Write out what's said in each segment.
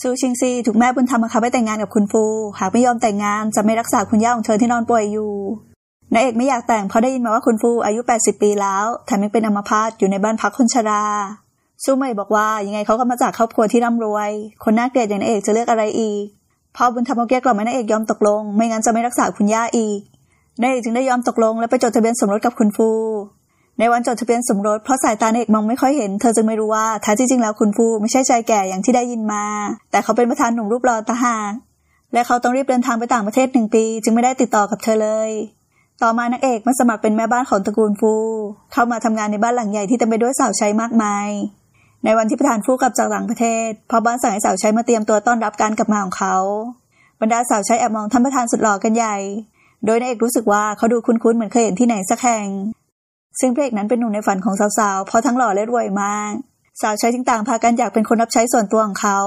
ซูชิงซีถูกแม่บุญธรรมบังคับให้แต่งงานกับคุณฟู หากไม่ยอมแต่งงานจะไม่รักษาคุณย่าของเธอที่นอนป่วยอยู่ นายเอกไม่อยากแต่งเพราะได้ยินมาว่าคุณฟูอายุ 80 ปีแล้วแถมยังเป็นอัมพาตอยู่ในบ้านพักคนชรา ซูเมยบอกว่ายังไงเขาก็มาจากครอบครัวที่ร่ำรวย คนน่าเกลียดอย่างนายเอกจะเลือกอะไรอีกพ่อบุญธรรมเกียกล่อมให้นายเอกยอมตกลง ไม่งั้นจะไม่รักษาคุณย่าอีกนายเอกจึงได้ยอมตกลง และไปจดทะเบียนสมรสกับคุณฟูในวันจดทะเบียนสมรสเพราะสายตาเอกมองไม่ค่อยเห็น เธอจึงไม่รู้ว่าแท้จริงแล้วคุณฟูไม่ใช่ชายแก่อย่างที่ได้ยินมา แต่เขาเป็นประธานหนุ่มรูปหล่อตาหาและเขาต้องรีบเดินทางไปต่างประเทศหนึ่งปี จึงไม่ได้ติดต่อกับเธอเลย ต่อมานางเอกมาสมัครเป็นแม่บ้านของตระกูลฟูเข้ามาทำงานในบ้านหลังใหญ่ที่เต็มไปด้วยสาวใช้มากมาย ในวันที่ประธานฟูกลับจากต่างประเทศพอบ้านสั่งให้สาวใช้มาเตรียมตัวต้อนรับการกลับมาของเขา บรรดาสาวใช้แอบมองท่านประธานสุดหล่อกันใหญ่ โดยนายเอกรู้สึกว่าเขาดูคุ้นๆเหมือนเคยเห็นที่ไหนสักแห่งซึ่งพระเอกนั้นเป็นหนุ่มในฝันของสาวๆ เพราะทั้งหล่อและรวยมาก สาวใช้ต่างๆพากันอยากเป็นคนรับใช้ส่วนตัวของเขา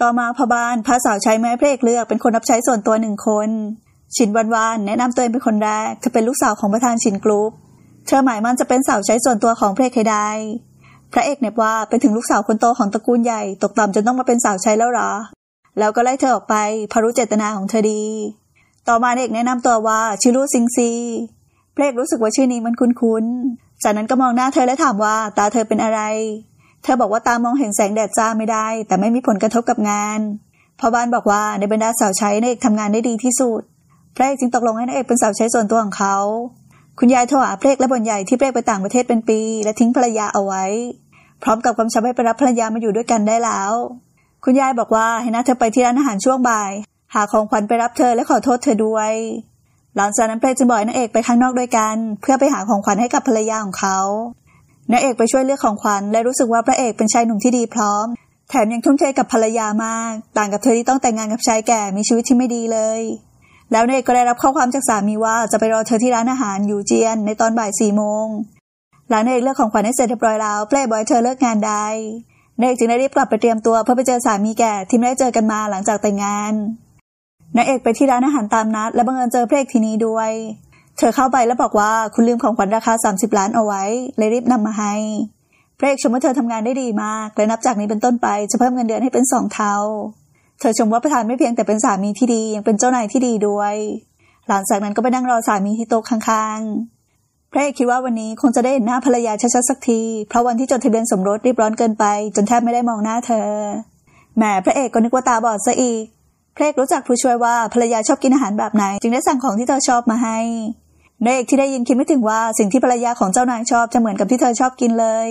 ต่อมาพบาน พาสาวใช้แม่พระเอกเลือกเป็นคนรับใช้ส่วนตัวหนึ่งคน ชินวันวานแนะนำตัวเองเป็นคนแรกเธอเป็นลูกสาวของประธานชินกรุ๊ป เธอหมายมั่นจะเป็นสาวใช้ส่วนตัวของพระเอกให้ได้ พระเอกเนบว่าเป็นถึงลูกสาวคนโตของตระกูลใหญ่ตกต่ำจนต้องมาเป็นสาวใช้แล้วหรอ แล้วก็ไล่เธอออกไปพารู้เจตนาของเธอดี ต่อมาเอกแนะนำตัวว่าชิลูซิงซีเพลกรู้สึกว่าชื่อนี้มันคุ้นๆจากนั้นก็มองหน้าเธอและถามว่าตาเธอเป็นอะไร เธอบอกว่าตามองเห็นแสงแดดจ้าไม่ได้ แต่ไม่มีผลกระทบกับงานพ่อบ้านบอกว่าในบรรดาสาวใช้นยเอกทำงานได้ดีที่สุดพลกจึงตกลงให้นายเอกเป็นสาวใช้ส่วนตัวของเขา คุณยายโทรหาเพลกและบนใหญ่ที่เพลกไปต่างประเทศเป็นปี และทิ้งภรรยาเอาไว้ พร้อมกับคำชับให้ไปรับภรรยามาอยู่ด้วยกันได้แล้ว คุณยายบอกว่าให้นัดเธอไปที่ร้านอาหารช่วงบ่าย หาของขวัญไปรับเธอและขอโทษเธอด้วยหลังจากนั้นเปรย์จึงบอกนางเอกไปข้างนอกด้วยกัน เพื่อไปหาของขวัญให้กับภรรยาของเขานางเอกไปช่วยเลือกของขวัญและรู้สึกว่าพระเอกเป็นชายหนุ่มที่ดีพร้อม แถมยังทุ่มเทกับภรรยามาก ต่างกับเธอที่ต้องแต่งงานกับชายแก่มีชีวิตที่ไม่ดีเลย แล้วนางเอกก็ได้รับข้อความจากสามีว่าจะไปรอเธอที่ร้านอาหารอยู่เจียนในตอนบ่ายสี่โมงหลังนางเอกเลือกของขวัญให้เสร็จเรียบร้อยแล้วเปรย์บอยเธอเลิกงานได้นางเอกจึงได้รีบกลับไปเตรียมตัวเพื่อไปเจอสามีแก่ที่ไม่ได้เจอกันมาหลังจากแต่งงานนางเอกไปที่ร้านอาหารตามนัด และบังเอิญเจอพระเอกทีนี้ด้วย เธอเข้าไปแล้วบอกว่าคุณลืมของขวัญราคา 30 ล้านเอาไว้เลยรีบนำมาให้พระเอกชมว่าเธอทำงานได้ดีมาก และนับจากนี้เป็นต้นไปจะเพิ่มเงินเดือนให้เป็นสองเท่า เธอชมว่าประธานไม่เพียงแต่เป็นสามีที่ดียังเป็นเจ้านายที่ดีด้วย หลังจากนั้นก็ไปนั่งรอสามีที่โต๊ะข้างๆพระเอกคิดว่าวันนี้คงจะได้เห็นหน้าภรรยาชัดๆสักที เพราะวันที่จดทะเบียนสมรสรีบร้อนเกินไปจนแทบไม่ได้มองหน้าเธอแหมพระเอกก็นึกว่าตาบอดซะอีกเพลกรู้จักผู้ช่วยว่าภรรยาชอบกินอาหารแบบไหน จึงได้สั่งของที่เธอชอบมาให้นายเอกที่ได้ยินคิดไม่ถึงว่าสิ่งที่ภรรยาของเจ้านายชอบจะเหมือนกับที่เธอชอบกินเลย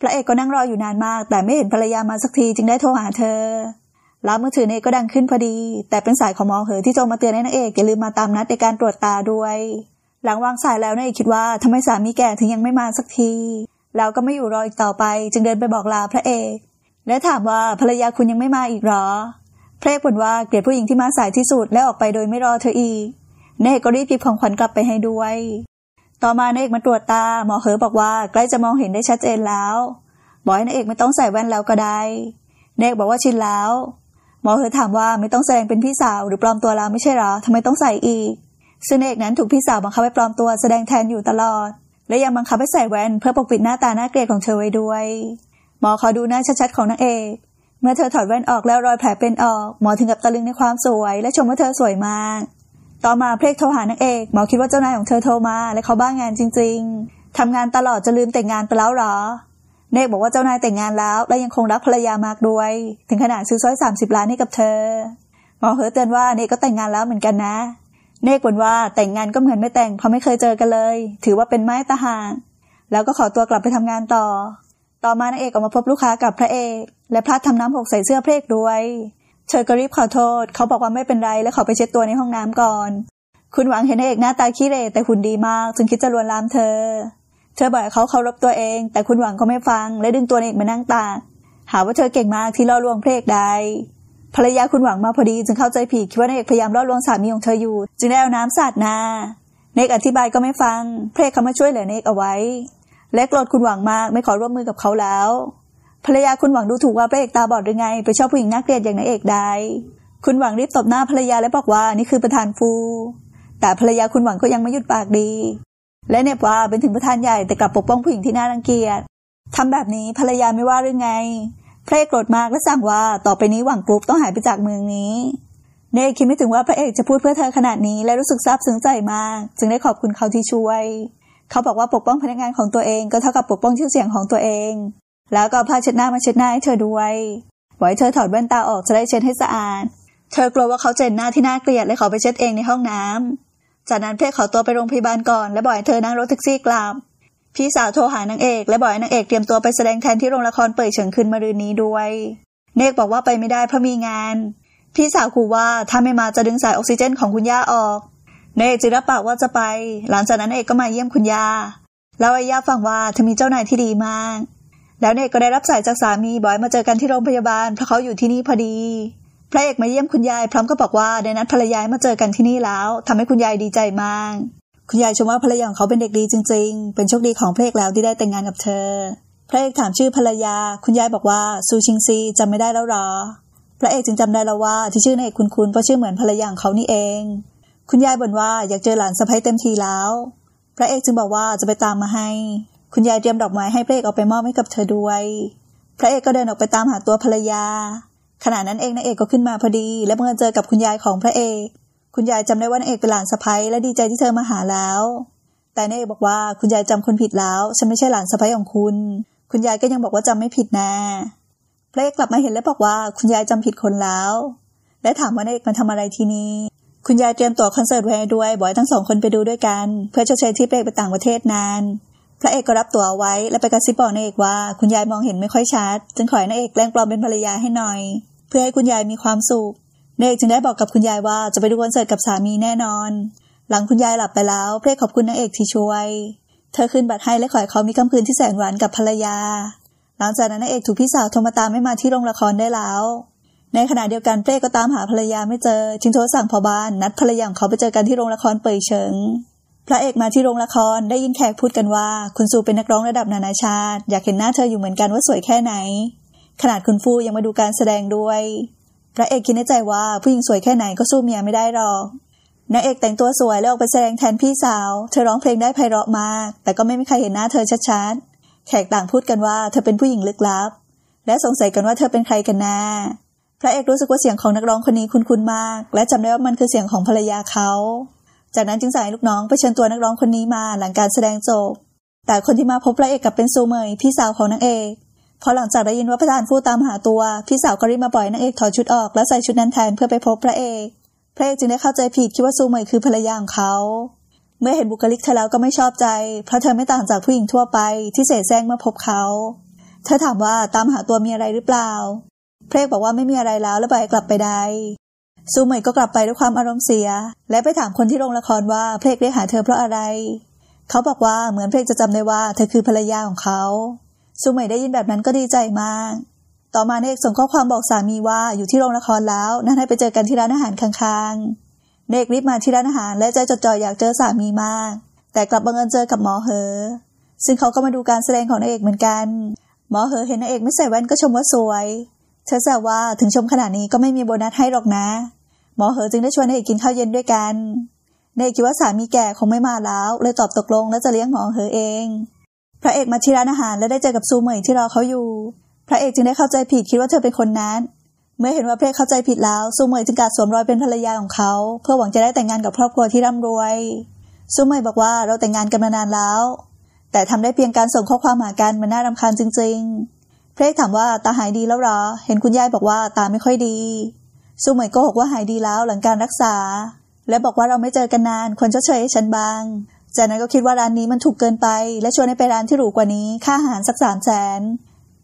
พระเอกก็นั่งรออยู่นานมาก แต่ไม่เห็นภรรยามาสักที จึงได้โทรหาเธอแล้วมือถือเอกก็ดังขึ้นพอดี แต่เป็นสายของหมอเหอที่โทรมาเตือนให้นางเอกอย่าลืมมาตามนัดในการตรวจตาด้วย หลังวางสายแล้วนายเอกคิดว่าทำไมสามีแก่ถึงยังไม่มาสักทีแล้วก็ไม่อยู่รออีกต่อไป จึงเดินไปบอกลาพระเอกและถามว่าภรรยาคุณยังไม่มาอีกหรอเพลกบ่ว่าเกลียดผู้หญิงที่มาสายที่สุดแล้วออกไปโดยไม่รอเธออีกเนกก็รีบพิบของขวัญกลับไปให้ด้วย ต่อมาเนกมาตรวจตา หมอเหอบอกว่าใกล้จะมองเห็นได้ชัดเจนแล้วบอกให้นเอกไม่ต้องใส่แว่นแล้วก็ได้เนกบอกว่าชินแล้ว หมอเหอถามว่าไม่ต้องแสดงเป็นพี่สาวหรือปลอมตัวแล้วไม่ใช่หรอทำไมต้องใส่อีกซึ่งเอกนั้นถูกพี่สาวบังคับให้ปลอมตัวแสดงแทนอยู่ตลอด และยังบังคับให้ใส่แว่นเพื่อปกปิดหน้าตาหน้าเกลียดของเธอไว้ด้วย หมอขอดูหน้าชัดๆของนางเอกเมื่อเธอถอดแว่นออกแล้วรอยแผลเป็นออก หมอถึงกับตะลึงในความสวย และชมว่า เธอสวยมาก ต่อมาเพลกโทรหานางเอกหมอคิดว่าเจ้านายของเธอโทรมา และเขาบ้างงานจริงๆทำงานตลอดจะลืมแต่งงานไปแล้วหรอเนกบอกว่าเจ้านายแต่งงานแล้วและยังคงรักภรรยามากด้วยถึงขนาดซื้อสร้อยสามสิบล้านให้กับเธอ หมอเฮอเตือนว่าเนกก็แต่งงานแล้วเหมือนกันนะเนกบ่นว่าแต่งงานก็เหมือนไม่แต่งเพราะไม่เคยเจอกันเลย ถือว่าเป็นไม้ตาหางแล้วก็ขอตัวกลับไปทำงานต่อ ต่อมานางเอกออกมาพบลูกค้ากับพระเอกและพลาดทำน้ำหกใส่เสื้อเพลกด้วยเธอก็รีบขอโทษ เขาบอกว่าไม่เป็นไร และขอไปเช็ดตัวในห้องน้ำก่อน คุณหวังเห็นเอกหน้าตาขี้เร่แต่หุ่นดีมากจึงคิดจะลวนลามเธอ เธอบอกเขาเคารพตัวเอง แต่คุณหวังก็ไม่ฟัง และดึงตัวเอกมานั่งตากหาว่าเธอเก่งมากที่ล่อลวงเพลกได้ ภรรยาคุณหวังมาพอดีจึงเข้าใจผิดคิดว่าเอกพยายามล่อลวงสามีของเธออยู่จึงได้เอาน้ำสาดหน้าเอกอธิบายก็ไม่ฟัง เพลกเขามาช่วยเหลือเอกเอาไว้ และโกรธคุณหวังมากไม่ขอร่วมมือกับเขาแล้วภรรยาคุณหวังดูถูกว่าพระเอกตาบอดหรือไง ไปชอบผู้หญิงน่าเกลียดอย่างนายเอกได้ คุณหวังรีบตบหน้าภรรยาและบอกว่านี่คือประธานฟู แต่ภรรยาคุณหวังก็ยังไม่หยุดปากดี และเนบว่าเป็นถึงประธานใหญ่แต่กลับปกป้องผู้หญิงที่น่ารังเกียจทำแบบนี้ภรรยาไม่ว่าหรือไงพระเอกโกรธมากและสั่งว่าต่อไปนี้หวังกรุ๊ปต้องหายไปจากเมืองนี้เนยคิดไม่ถึงว่าพระเอกจะพูดเพื่อเธอขนาดนี้และรู้สึกซาบซึ้งใจมาก จึงได้ขอบคุณเขาที่ช่วย เขาบอกว่าปกป้องพนักงานของตัวเองก็เท่ากับปกป้องชื่อเสียงของตัวเองแล้วก็ผ้าเช็ดหน้ามาเช็ดหน้าให้เธอด้วยไว้เธอถอดแว่นตาออกจะได้เช็ดให้สะอาด เธอกลัวว่าเขาเจนหน้าที่น่าเกลียด เลยขอไปเช็ดเองในห้องน้ำจากนั้นเพ่ขอตัวไปโรงพยาบาลก่อนและบอกให้เธอนั่งรถแท็กซี่กลับ พี่สาวโทรหานางเอกและบอกให้นางเอกเตรียมตัวไปแสดงแทนที่โรงละครเปิดเฉิงคืนมรืนนี้ด้วย เนกบอกว่าไปไม่ได้เพราะมีงาน พี่สาวขู่ว่าถ้าไม่มาจะดึงสายออกซิเจนของคุณย่าออก เนกจึงรับปากว่าจะไป หลังจากนั้นเอกก็มาเยี่ยมคุณย่าแล้วไอ้ย่าฟังว่าเธอมีเจ้านายที่ดีมากแล้วเนกก็ได้รับสายจากสามีบอยมาเจอกันที่โรงพยาบาล เพราะเขาอยู่ที่นี่พอดี พระเอกมาเยี่ยมคุณยาย พร้อมก็บอกว่าได้นัดภรรยามาเจอกันที่นี่แล้วทำให้คุณยายดีใจมาก คุณยายชมว่าภรรยาของเขาเป็นเด็กดีจริงๆ เป็นโชคดีของพระเอกแล้วที่ได้แต่งงานกับเธอ พระเอกถามชื่อภรรยา คุณยายบอกว่าซูชิงซีจำไม่ได้แล้วหรอพระเอกจึงจำได้แล้วว่าที่ชื่อในเอกคุณๆเพราะชื่อเหมือนภรรยาของเขานี่เอง คุณยายบ่นว่าอยากเจอหลานสะใภ้เต็มทีแล้ว พระเอกจึงบอกว่าจะไปตามมาให้คุณยายเตรียมดอกไม้ให้พระเอกเอาไปมอบให้กับเธอด้วย พระเอกก็เดินออกไปตามหาตัวภรรยา ขณะนั้นเองนางเอกก็ขึ้นมาพอดี และเมื่อเจอ กับคุณยายของพระเอก คุณยายจำได้ว่านางเอกเป็นหลานสะพ้ยและดีใจที่เธอมาหาแล้ว แต่นางเอกบอกว่าคุณยายจำคนผิดแล้วฉันไม่ใช่หลานสะพ้ยของคุณ คุณยายก็ยังบอกว่าจำไม่ผิดนะพระเอกกลับมาเห็นและบอกว่าคุณยายจำผิดคนแล้ว และถามว่านางเอกมันทำอะไรที่นี่ คุณยายเตรียมตั๋วคอนเสิร์ตไว้ด้วยบอยทั้งสองคนไปดูด้วยกัน เพื่อเชลยที่เปรกไปต่างประเทศนานพระเอกก็รับตัวเอาไว้ และไปกระซิบบอกนางเอกว่าคุณยายมองเห็นไม่ค่อยชัดจึงขอให้นางเอกแกล้งปลอมเป็นภรรยาให้หน่อย เพื่อให้คุณยายมีความสุขนางเอกจึงได้บอกกับคุณยายว่าจะไปดูคอนเสิร์ตกับสามีแน่นอน หลังคุณยายหลับไปแล้วเพร่อขอบคุณนางเอกที่ช่วย เธอคืนบัตรให้และขอให้เขามีค่ำคืนที่แสนหวานกับภรรยา หลังจากนั้นนางเอกถูกพี่สาวโทรมาตามไม่มาที่โรงละครได้แล้ว ในขณะเดียวกันเป้ก็ตามหาภรรยาไม่เจอจึงโทรสั่งพอบ้าน นัดภรรยาของเขาไปเจอกันที่โรงละครเปยเฉิงพระเอกมาที่โรงละครได้ยินแขกพูดกันว่าคุณซูเป็นนักร้องระดับนานาชาติ อยากเห็นหน้าเธออยู่เหมือนกันว่าสวยแค่ไหน ขนาดคุณฟูยังมาดูการแสดงด้วยพระเอกคิดในใจว่าผู้หญิงสวยแค่ไหนก็สู้เมียไม่ได้หรอกนางเอกแต่งตัวสวยแล้วออกไปแสดงแทนพี่สาว เธอร้องเพลงได้ไพเราะมาก แต่ก็ไม่มีใครเห็นหน้าเธอชัดๆแขกต่างพูดกันว่าเธอเป็นผู้หญิงลึกลับ และสงสัยกันว่าเธอเป็นใครกันแน่พระเอกรู้สึกว่าเสียงของนักร้องคนนี้คุ้นๆมาก และจำได้ว่ามันคือเสียงของภรรยาเขาจากนั้นจึงสั่งให้ลูกน้องไปเชิญตัวนักร้องคนนี้มาหลังการแสดงจบ แต่คนที่มาพบพระเอกกับเป็นซูเมยพี่สาวของนางเอกพอหลังจากได้ยินว่าประธานฟู่ตามหาตัวพี่สาวก็รีบมาปล่อยนางเอกถอดชุดออก และใส่ชุดนั้นแทนเพื่อไปพบพระเอกพระเอกจึงได้เข้าใจผิดคิดว่าซูเมยคือภรรยาของเขา เมื่อเห็นบุคลิกเธอแล้วก็ไม่ชอบใจเพราะเธอไม่ต่างจากผู้หญิงทั่วไปที่เสแสร้งมาพบเขา เธอถามว่าตามหาตัวมีอะไรหรือเปล่าพระเอกบอกว่าไม่มีอะไรแล้วและปล่กลับไปได้ซูเหมยก็กลับไปด้วยความอารมณ์เสีย และไปถามคนที่โรงละครว่าเพลงเรียกหาเธอเพราะอะไร เขาบอกว่าเหมือนเพลงจะจำได้ว่าเธอคือภรรยาของเขา ซูเหมยได้ยินแบบนั้นก็ดีใจมาก ต่อมาเนกส่งข้อความบอกสามีว่าอยู่ที่โรงละครแล้วนั่นให้ไปเจอกันที่ร้านอาหารข้างๆเนกรีบมาที่ร้านอาหารและใจจดจ่ออยากเจอสามีมาก แต่กลับบังเอิญเจอกับหมอเหอ ซึ่งเขาก็มาดูการแสดงของนางเอกเหมือนกัน หมอเหอเห็นนางเอกไม่ใส่แว่นก็ชมว่าสวยฉันแซว่าถึงชมขนาดนี้ก็ไม่มีโบนัสให้หรอกนะ หมอเหอจึงได้ชวนนายเอกกินข้าวเย็นด้วยกันนายเอกคิดว่าสามีแก่คงไม่มาแล้ว เลยตอบตกลงและจะเลี้ยงหมอเหอเอง พระเอกมาที่ร้านอาหารและได้เจอกับซูเหมยที่รอเขาอยู่ พระเอกจึงได้เข้าใจผิดคิดว่าเธอเป็นคนนั้น เมื่อเห็นว่าพระเอกเข้าใจผิดแล้วซูเหมยจึงกาดสวมรอยเป็นภรรยาของเขาเพื่อหวังจะได้แต่งงานกับครอบครัวที่ร่ำรวยซูเหมยบอกว่าเราแต่งงานกันมานานแล้ว แต่ทำได้เพียงการส่งข้อความหากันมันน่ารำคาญจริง ๆเพลกถามว่าตาหายดีแล้วหรอ เห็นคุณยายบอกว่าตาไม่ค่อยดีซูเหมยโกหกว่าหายดีแล้วหลังการรักษา และบอกว่าเราไม่เจอกันนานควรเฉยให้ฉันบ้างจากนั้นก็คิดว่าร้านนี้มันถูกเกินไป และชวนให้ไปร้านที่หรูกว่านี้ค่าอาหารสักสามแสน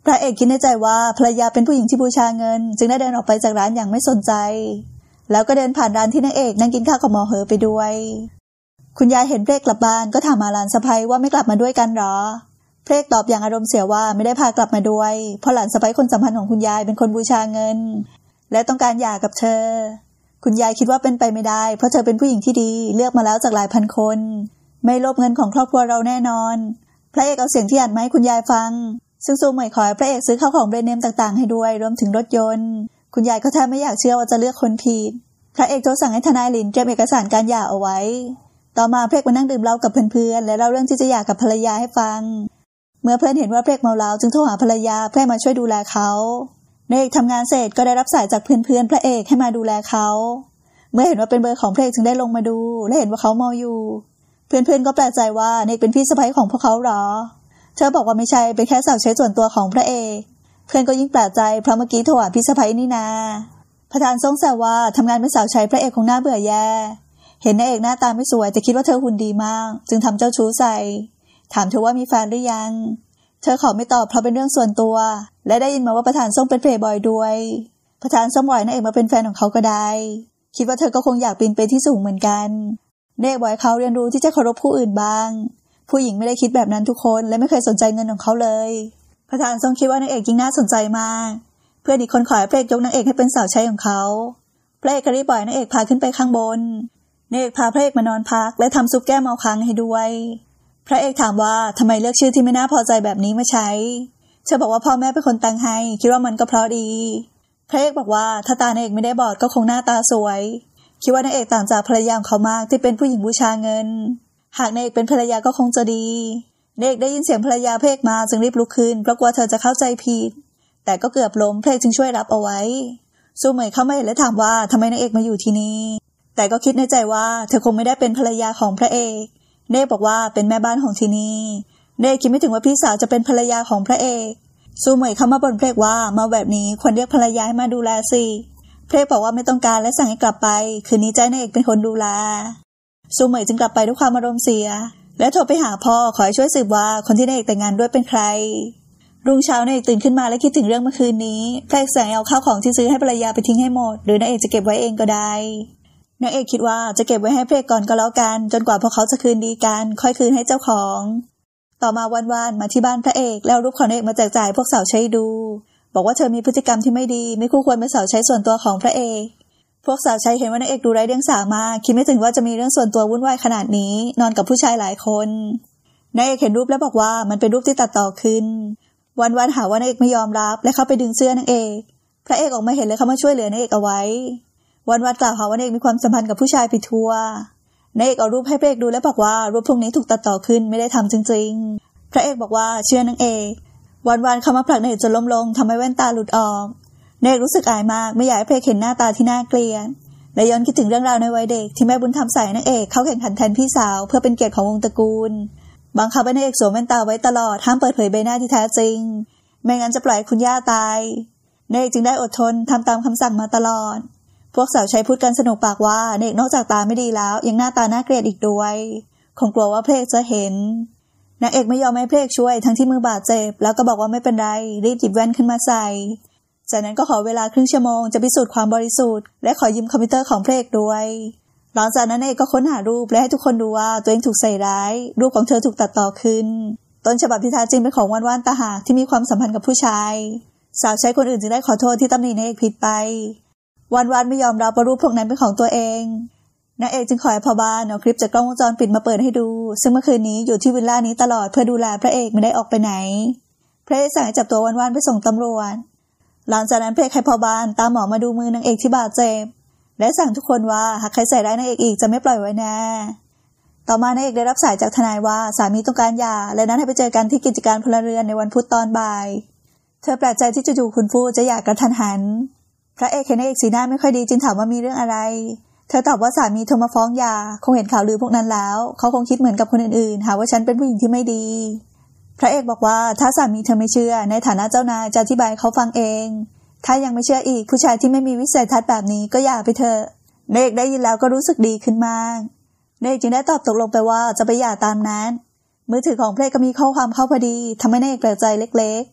พระเอกคิดในใจว่าภรรยาเป็นผู้หญิงที่บูชาเงิน จึงได้เดินออกไปจากร้านอย่างไม่สนใจ แล้วก็เดินผ่านร้านที่นางเอกนั่งกินข้าวกับหมอเหอไปด้วย คุณยายเห็นเพรกกลับบ้าน ก็ถามมาลานสะพายว่าไม่กลับมาด้วยกันหรอเพลกตอบอย่างอารมณ์เสียว่าไม่ได้พากลับมาด้วย เพราะหลานสะใภ้คนสำคัญของคุณยายเป็นคนบูชาเงิน และต้องการหย่ากับเธอ คุณยายคิดว่าเป็นไปไม่ได้เพราะเธอเป็นผู้หญิงที่ดีเลือกมาแล้วจากหลายพันคน ไม่ลบเงินของครอบครัวเราแน่นอน พระเอกเอาเสียงที่อัดมาให้คุณยายฟัง ซึ่งซูมเหมยขอยพระเอกซื้อข้าวของแบรนด์เนมต่างๆให้ด้วย รวมถึงรถยนต์ คุณยายก็แทบไม่อยากเชื่อว่าจะเลือกคนผิดพระเอกโทรสั่งให้ทนายลินเตรียมเอกสารการหย่าเอาไว้ ต่อมาเพลกมานั่งดื่มเหล้ากับเพื่อนๆและเล่าเรื่องที่จะหย่ากับภรรยาให้ฟังเมื่อเพื่อนเห็นว่าเพลกเมาแล้วจึงโทรหาภรรยาเพื่อมาช่วยดูแลเขาเอกทำงานเสร็จก็ได้รับสายจากเพื่อนเพื่อนพระเอกให้มาดูแลเขา เมื่อเห็นว่าเป็นเบอร์ของพระเอกจึงได้ลงมาดู และเห็นว่าเขาเมาอยู่ เพื่อนเพื่อนก็แปลกใจว่าเนกเป็นพี่สะใภ้ของพวกเขาหรอ เธอบอกว่าไม่ใช่เป็นแค่สาวใช้ส่วนตัวของพระเอกเพื่อนก็ยิ่งแปลกใจเพราะเมื่อกี้ถวายพี่สะใภ้นี่นาประธานทรงแซวว่าทำงานเป็นสาวใช้พระเอกคงน่าเบื่อแย่ เห็นนายเอกหน้าตาไม่สวยแต่คิดว่าเธอหุ่นดีมาก จึงทำเจ้าชู้ใส่ถามเธอว่ามีแฟนหรือยัง เธอขอไม่ตอบ เพราะเป็นเรื่องส่วนตัว และได้ยินมาว่าประธานส้มเป็นเพลย์บอยด้วย ประธานส้มบอยนั่นเองมาเป็นแฟนของเขาก็ได้ คิดว่าเธอก็คงอยากปีนไปที่สูงเหมือนกัน เนกบอยเขาเรียนรู้ที่จะเคารพผู้อื่นบ้าง ผู้หญิงไม่ได้คิดแบบนั้นทุกคนและไม่เคยสนใจเงินของเขาเลย ประธานทรงคิดว่านางเอกยิ่งน่าสนใจมาก เพื่อนอีกคนขอให้เพลกยกนางเอกให้เป็นสาวใช้ของเขาเพลกกะริบบอยนางเอกพาขึ้นไปข้างบน เนกพาเพลกมานอนพักและทำซุปแก้มเอาค้างให้ด้วยพระเอกถามว่า ทำไมเลือกชื่อที่ไม่น่าพอใจแบบนี้มาใช้ เธอบอกว่าพ่อแม่เป็นคนตังให้ คิดว่ามันก็เพราะดี พระเอกบอกว่าถ้าตาในเอกไม่ได้บอดก็คงหน้าตาสวย คิดว่านางเอกต่างจากภรรยาของเขามากที่เป็นผู้หญิงบูชาเงิน หากนางเอกเป็นภรรยาก็คงจะดีนเอกได้ยินเสียงภรรยาเพกมาจึงรีบลุกขึ้นเพราะกลัวเธอจะเข้าใจผิดแต่ก็เกือบล้มเพลกจึงช่วยรับเอาไว้ซูเหมยเข้ามาและถามว่าทำไมนางเอกมาอยู่ที่นี่แต่ก็คิดในใจว่า เธอคงไม่ได้เป็นภรรยาของพระเอกเนกบอกว่าเป็นแม่บ้านของที่นี่เนกคิดไม่ถึงว่าพี่สาวจะเป็นภรรยาของพระเอกซูเหมยเข้ามาบ่นเพลกว่า มาแบบนี้ควรเรียกภรรยาให้มาดูแลสิเพลกบอกว่าไม่ต้องการและสั่งให้กลับไป คืนนี้ใจนาเอกเป็นคนดูแล ซูเหมยจึงกลับไปด้วยความอารมณ์เสีย และโทรไปหาพ่อขอให้ช่วยสืบว่าคนที่นเอกแต่งงานด้วยเป็นใคร รุ่งเช้านเอกตื่นขึ้นมาและคิดถึงเรื่องเมื่อคืนนี้เพลกสั่งเอาข้าวของที่ซื้อให้ภรรยาไปทิ้งให้หมดหรือนเอกจะเก็บไว้เองก็ได้นางเอกคิดว่าจะเก็บไว้ให้เพลก่อนก็แล้วกันจนกว่าพวกเขาจะคืนดีกันค่อยคืนให้เจ้าของ ต่อมาวันวานมาที่บ้านพระเอกแล้วรูปของเอกมาแจกจ่ายพวกสาวใช้ดู บอกว่าเธอมีพฤติกรรมที่ไม่ดี ไม่คู่ควรเป็นสาวใช้ส่วนตัวของพระเอกพวกสาวใช้เห็นว่านางเอกดูไร้เดียงสามาคิดไม่ถึงว่าจะมีเรื่องส่วนตัววุ่นวายขนาดนี้ นอนกับผู้ชายหลายคนนางเอกเห็นรูปแล้วบอกว่ามันเป็นรูปที่ตัดต่อขึ้น วันวันหาว่านางเอกไม่ยอมรับและเข้าไปดึงเสื้อนางเอกพระเอกออกมาเห็นเลยเขามาช่วยเหลือนางเอกเอาไว้วันวันกล่าวหาว่าเอกมีความสัมพันธ์กับผู้ชายไปทั่วนายเอกเอารูปให้พระเอกดูแล้วบอกว่ารูปพวกนี้ถูกตัดต่อขึ้นไม่ได้ทำจริง ๆ พระเอกบอกว่าเชื่อนางเอกวันวันเข้ามาผลักนายเอกจนล้มลงทำให้แว่นตาหลุดออกนายเอกรู้สึกอายมากไม่อยากให้พระเอกเห็นหน้าตาที่น่าเกลียดและย้อนคิดถึงเรื่องราวในวัยเด็กที่แม่บุญธรรมใส่นางเอกเข้าแข่งขันแทนพี่สาวเพื่อเป็นเกียรติของวงตระกูล บังคับให้นายเอกสวมแว่นตาไว้ตลอดห้ามเปิดเผยใบหน้าที่แท้จริง ไม่งั้นจะปล่อยคุณย่าตายนายเอกจึงได้อดทนทำตามคำสั่งมาตลอดพวกสาวใช้พูดกันสนุกปากว่าเด็กนอกจากตาไม่ดีแล้วยังหน้าตาน่าเกลียดอีกด้วย คงกลัวว่าเพลกจะเห็น นางเอกไม่ยอมให้เพลกช่วย ทั้งที่มือบาดเจ็บแล้วก็บอกว่าไม่เป็นไร รีบหยิบแว่นขึ้นมาใส่ จากนั้นก็ขอเวลาครึ่งชั่วโมงจะพิสูจน์ความบริสุทธิ์และขอยืมคอมพิวเตอร์ของเพลกด้วย หลังจากนั้นเอกก็ค้นหารูปและให้ทุกคนดูว่า ตัวเองถูกใส่ร้าย รูปของเธอถูกตัดต่อขึ้นต้นฉบับที่แท้จริงเป็นของวันวานตาหากที่มีความสัมพันธ์กับผู้ชาย สาวใช้คนอื่นจึงได้ขอโทษที่ตำหนินเอกผิดไปวันวันไม่ยอมรับว่ารูปพวกนั้นเป็นของตัวเอง นางเอกจึงขอให้พ่อบ้าน เอาคลิปจากกล้องวงจรปิดมาเปิดให้ดู ซึ่งเมื่อคืนนี้อยู่ที่วิลล่านี้ตลอดเพื่อดูแลพระเอกไม่ได้ออกไปไหน พระเอกสั่งจับตัววันวันไปส่งตำรวจ หลังจากนั้นพระเอกให้พ่อบ้านตามหมอมาดูมือนางเอกที่บาดเจ็บ และสั่งทุกคนว่าหากใครใส่ร้ายนางเอกอีกจะไม่ปล่อยไว้แน่ ต่อมานางเอกได้รับสายจากทนายว่าสามีต้องการยาและนั้นให้ไปเจอกันที่กิจการพลเรือนในวันพุธตอนบ่าย เธอแปลกใจที่จู่ๆคุณฟูจะอยากกระทันหันพระเอกเห็นนางเอกสีหน้าไม่ค่อยดีจึงถามว่ามีเรื่องอะไร เธอตอบว่าสามีโทรมาฟ้องยาคงเห็นข่าวลือพวกนั้นแล้ว เขาคงคิดเหมือนกับคนอื่นๆหาว่าฉันเป็นผู้หญิงที่ไม่ดี พระเอกบอกว่าถ้าสามีเธอไม่เชื่อในฐานะเจ้านายจะอธิบายเขาฟังเอง ถ้ายังไม่เชื่ออีกผู้ชายที่ไม่มีวิสัยทัศน์แบบนี้ก็อย่าไปเถอะเอกได้ยินแล้วก็รู้สึกดีขึ้นมากเอกจึงได้ตอบตกลงไปว่าจะไปหย่าตามนั้น มือถือของเพลก็มีข้อความเข้าพอดีทำให้เอกแปลกใจเล็ก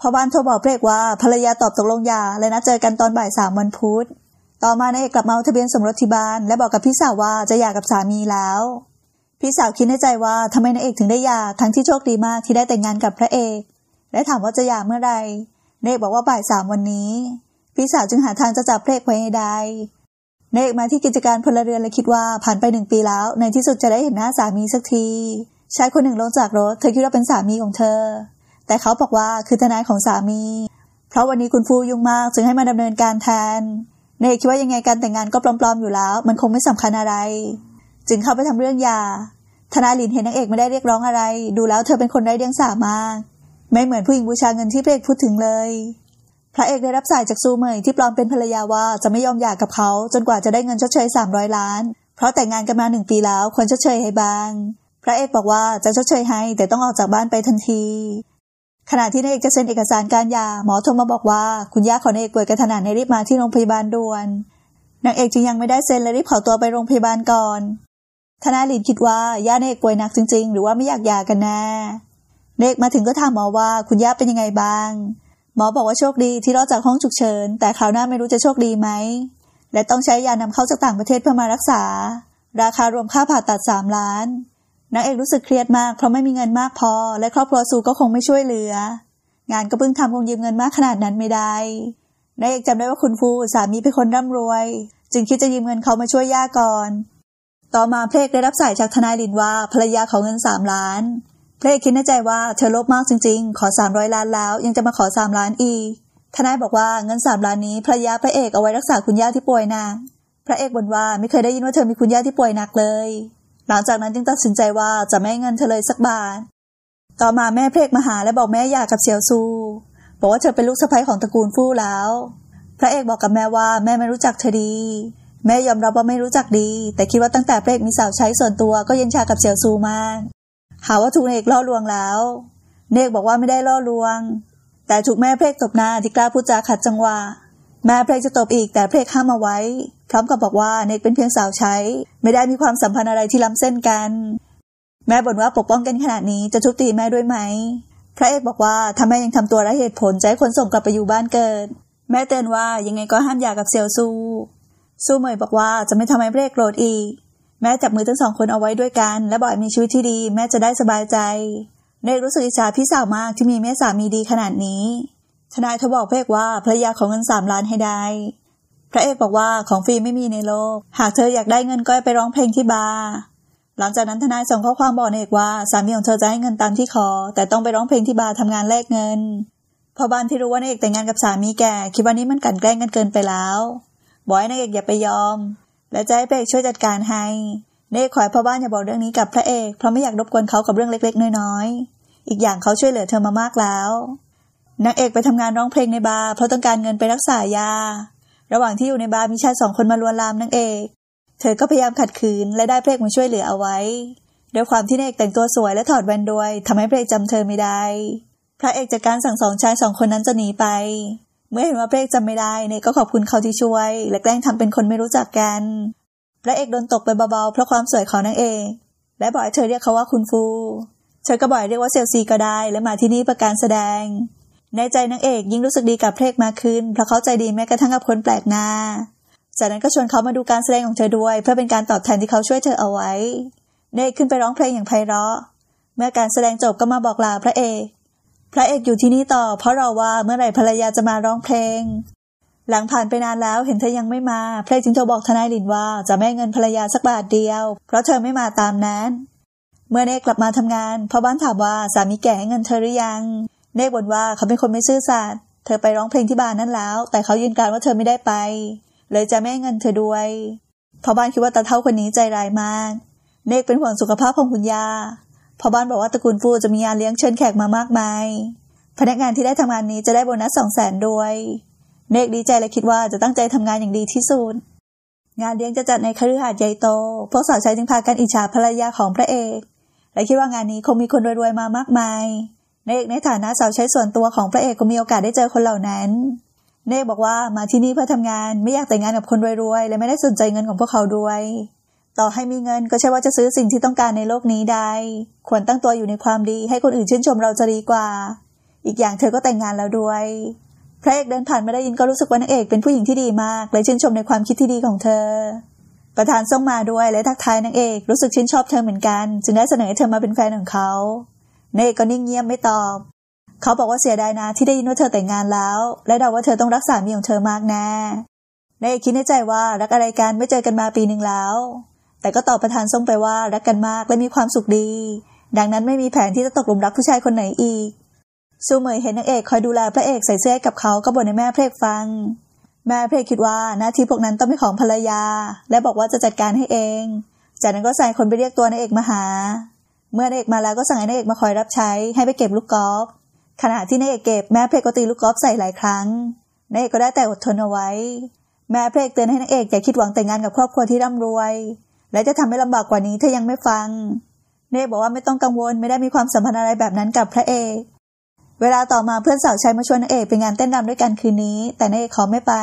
พอบ้านโทรบอกเพลกว่าภรรยาตอบตกลงยาและนัดเจอกันตอนบ่ายสามวันพุธ ต่อมานายเอกกลับมาทะเบียนสมรสที่บ้านและบอกกับพี่สาวว่าจะหย่ากับสามีแล้ว พี่สาวคิดในใจว่าทำไมนายเอกถึงได้หย่าทั้งที่โชคดีมากที่ได้แต่งงานกับพระเอก และถามว่าจะหย่าเมื่อไหร่นเอกบอกว่าบ่ายสามวันนี้ พี่สาวจึงหาทางจะจับเพลกไว้ให้ได้นายเอกมาที่กิจการพลเรือนและคิดว่าผ่านไปหนึ่งปีแล้ว ในที่สุดจะได้เห็นหน้าสามีสักทีชายคนหนึ่งลงจากรถเธอคิดว่าเป็นสามีของเธอแต่เขาบอกว่าคือทนายของ สามี เพราะวันนี้คุณฟูยุ่งมากจึงให้มาดำเนินการแทนเนยคิดว่ายังไงการแต่งงานก็ปลอมๆอยู่แล้วมันคงไม่สำคัญอะไร จึงเข้าไปทำเรื่องยา ทนายหลินเห็นนางเอกไม่ได้เรียกร้องอะไร ดูแล้วเธอเป็นคนไร้เดียงสามากไม่เหมือนผู้หญิงบูชาเงินที่พระเอกพูดถึงเลย พระเอกได้รับสายจากซูเหมยที่ปลอมเป็นภรรยาว่าจะไม่ยอมหย่ากกับเขา จนกว่าจะได้เงินชดเชย300 ล้าน เพราะแต่งงานกันมาหนึ่งปีแล้วควรชดเชยให้บ้าง พระเอกบอกว่าจะชดเชยให้ แต่ต้องออกจากบ้านไปทันทีขณะที่นายเอกเซ็นเอกสารการยาหมอโทรมาบอกว่าคุณย่าของนายเอกป่วยกระทันหันให้รีบมาที่โรงพยาบาลด่วนนางเอกจึงยังไม่ได้เซ็นและรีบขอตัวไปโรงพยาบาลก่อนทนายลินคิดว่าย่านายเอกป่วยหนักจริง ๆ หรือว่าไม่อยากยากันแน่เนกมาถึงก็ถามหมอว่าคุณย่าเป็นยังไงบ้าง หมอบอกว่าโชคดีที่รอดจากห้องฉุกเฉินแต่คราวหน้าไม่รู้จะโชคดีไหมและต้องใช้ยานำเข้าจากต่างประเทศเพื่อมารักษา ราคารวมค่าผ่าตัดสามล้านนางเอกรู้สึกเครียดมาก เพราะไม่มีเงินมากพอและครอบครัวซูก็คงไม่ช่วยเหลือ งานก็เพิ่งทำคงยืมเงินมากขนาดนั้นไม่ได้นางเอกจำได้ว่าคุณฟูสามีเป็นคนร่ำรวย จึงคิดจะยืมเงินเขามาช่วยย่าก่อน ต่อมาเพลกได้รับสายจากทนายลินว่าภรรยาของเงินสามล้าน เพลกคิดในใจว่าเธอลบมากจริงๆ ขอสามร้อยล้านแล้วยังจะมาขอสามล้านอีกทนายบอกว่าเงินสามล้านนี้ภรรยาพระเอกเอาไว้รักษาคุณย่าที่ป่วยหนักพระเอกบ่นว่าไม่เคยได้ยินว่าเธอมีคุณย่าที่ป่วยหนักเลยหลังจากนั้นจึงตัดสินใจว่าจะไม่ให้เงินเธอเลยสักบาทต่อมาแม่เพลกมาหาและบอกแม่อยากกับเซียวซู บอกว่าเธอเป็นลูกสะใภ้ของตระกูลฟู่แล้ว พระเอกบอกกับแม่ว่าแม่ไม่รู้จักเธอดี แม่ยอมรับว่าไม่รู้จักดีแต่คิดว่าตั้งแต่เพลกมีสาวใช้ส่วนตัวก็เย็นชากับเซียวซูมาก หาว่าถูกเอกล่อลวงแล้ว เนกบอกว่าไม่ได้ล่อลวง แต่ถูกแม่เพลกตบหน้าที่กล้าพูดจาขัดจังหวะแม้เพลงจะตบอีกแต่เพลงห้ามเอาไว้ พร้อมกับบอกว่าเนกเป็นเพียงสาวใช้ ไม่ได้มีความสัมพันธ์อะไรที่ล้ำเส้นกัน แม่บ่นว่าปกป้องกันขนาดนี้จะทุบตีแม่ด้วยไหม พระเอกบอกว่าถ้าแม่ยังทำตัวไร้เหตุผลจะให้คนส่งกลับไปอยู่บ้านเกิดแม่เตือนว่ายังไงก็ห้ามหย่ากับเซียวซูซูเหมยบอกว่าจะไม่ทำให้พระเอกโกรธอีก แม่จับมือทั้งสองคนเอาไว้ด้วยกัน และบอกมีชีวิตที่ดี แม่จะได้สบายใจเนกรู้สึกอิจฉาพี่สาวมากที่มีแม่สามีดีขนาดนี้ทนายเธอบอกพระเอกว่าภรรยาของเงินสามล้านให้ได้ พระเอกบอกว่าของฟรีไม่มีในโลก หากเธออยากได้เงินก็ไปร้องเพลงที่บาร์ หลังจากนั้นทนายส่งข้อความบอกเอกว่าสามีของเธอจะให้เงินตามที่ขอ แต่ต้องไปร้องเพลงที่บาร์ทำงานแลกเงินพอบ้านที่รู้ว่าเอกแต่งงานกับสามีแกคิดว่านี้มันกันแกล้ง กันเกินไปแล้ว บอกให้นายเอกอย่าไปยอม และจะให้พเอกช่วยจัดการให้เนกขอให้พ่อบ้านอย่าบอกเรื่องนี้กับพระเอกเพราะไม่อยากรบกวนเขากับเรื่องเล็กๆ น้อยๆ อีกอย่างเขาช่วยเหลือเธอมามากแล้วนางเอกไปทำงานร้องเพลงในบาร์เพราะต้องการเงินไปรักษายา ระหว่างที่อยู่ในบาร์มีชายสองคนมาลวนลามนางเอก เธอก็พยายามขัดขืนและได้เพลงมาช่วยเหลือเอาไว้ ด้วยความที่นางเอกแต่งตัวสวยและถอดแว่นด้วยทำให้เพลงจำเธอไม่ได้ พระเอกจากการสั่งสองชายสองคนนั้นจะหนีไป เมื่อเห็นว่าเพลงจำไม่ได้เนก็ขอบคุณเขาที่ช่วยและแกล้งทำเป็นคนไม่รู้จักกัน พระเอกโดนตกไปเบาๆเพราะความสวยของนางเอก และบอกให้เธอเรียกเขาว่าคุณฟู เธอก็บ่อยเรียกว่าเซลซีก็ได้และมาที่นี่ประการแสดงในใจนางเอกยิ่งรู้สึกดีกับเพลงมากขึ้น เพราะเขาใจดี แม้กระทั่งกับคนแปลกหน้าจากนั้นก็ชวนเขามาดูการแสดงของเธอด้วย เพื่อเป็นการตอบแทนที่เขาช่วยเธอเอาไว้เนกขึ้นไปร้องเพลงอย่างไพเราะเมื่อการแสดงจบก็มาบอกลาพระเอก พระเอกอยู่ที่นี่ต่อ เพราะรอว่าเมื่อไหร่ภรรยาจะมาร้องเพลง หลังผ่านไปนานแล้วเห็นเธอยังไม่มาพลงเจึงโทรบอกทนายลินว่าจะไม่เงินภรรยาสักบาทเดียว เพราะเธอไม่มาตามนั้น เมื่อเนกกลับมาทำงานพ่อบ้านถามว่าสามีแก่ให้เงินเธอหรือยังเนกบ่นว่าเขาเป็นคนไม่ซื่อสัตย์เธอไปร้องเพลงที่บ้านนั่นแล้ว แต่เขายืนการว่าเธอไม่ได้ไป เลยจะไม่เงินเธอด้วยพ่อบ้านคิดว่าตาเท่าคนนี้ใจร้ายมากเนกเป็นห่วงสุขภาพของคุณยาพ่อบ้านบอกว่าตระกูลฟูจะมีงานเลี้ยงเชิญแขกมามากมาย พนักงานที่ได้ทำงานนี้จะได้โบนัสสองแสนด้วย เนกดีใจและคิดว่าจะตั้งใจทำงานอย่างดีที่สุด งานเลี้ยงจะจัดในคฤหาสน์ใหญ่โต พวกสาวใช้จึงพากันอิจฉาภรรยาของพระเอก และคิดว่างานนี้คงมีคนรวยๆมามากมายเนกในฐานะสาวใช้ส่วนตัวของพระเอกก็มีโอกาสได้เจอคนเหล่านั้นเนกบอกว่ามาที่นี่เพื่อทำงานไม่อยากแต่งงานกับคนรวยๆ และไม่ได้สนใจเงินของพวกเขาด้วย ต่อให้มีเงินก็ใช่ว่าจะซื้อสิ่งที่ต้องการในโลกนี้ได้ ควรตั้งตัวอยู่ในความดีให้คนอื่นชื่นชมเราจะดีกว่า อีกอย่างเธอก็แต่งงานแล้วด้วย พระเอกเดินผ่านมาได้ยินก็รู้สึกว่านางเอกเป็นผู้หญิงที่ดีมาก และชื่นชมในความคิดที่ดีของเธอ ประธานส่งมาด้วยและทักทายนางเอกรู้สึกชื่นชอบเธอเหมือนกันจึงได้เสนอให้เธอมาเป็นแฟนของเขาเนกก็นิ่งเงียบไม่ตอบ เขาบอกว่าเสียดายนะที่ได้ยินว่าเธอแต่งงานแล้ว และเดาว่าเธอต้องรักสามีของเธอมากแน่เนกคิดในใจว่ารักอะไรกันไม่เจอกันมาปีหนึ่งแล้ว แต่ก็ตอบประธานส่งไปว่ารักกันมากและมีความสุขดี ดังนั้นไม่มีแผนที่จะตกหลุมรักผู้ชายคนไหนอีก ซูเหมยเห็นนางเอก คอยดูแลพระเอกใส่เสื้อกับเขาก็บ่นให้แม่เพลกฟัง แม่เพลกคิดว่าหน้าที่พวกนั้นต้องเป็นของภรรยา และบอกว่าจะจัดการให้เอง จากนั้นก็ใส่คนไปเรียกตัวนางเอกมาหาเมื่อนายเอกมาแล้วก็สั่งให้นายเอกมาคอยรับใช้ให้ไปเก็บลูกกอล์ฟขณะที่นายเอกเก็บแม่เพลก็ตีลูกกอล์ฟใส่หลายครั้งนายเอกก็ได้แต่อดทนเอาไว้ แม่เพลกเตือนให้นายเอกอย่าคิดหวังแต่งงานกับ ครอบครัวที่ร่ำรวย และจะทำให้ลำบากกว่านี้ถ้ายังไม่ฟังนเอกบอกว่าไม่ต้องกังวลไม่ได้มีความสัมพันธ์อะไรแบบนั้นกับพระเอกเวลาต่อมาเพื่อนสาวใช้มาชวนนายเอกไปงานเต้นรำด้วยกันคืนนี้ แต่นายเอกขอไม่ไป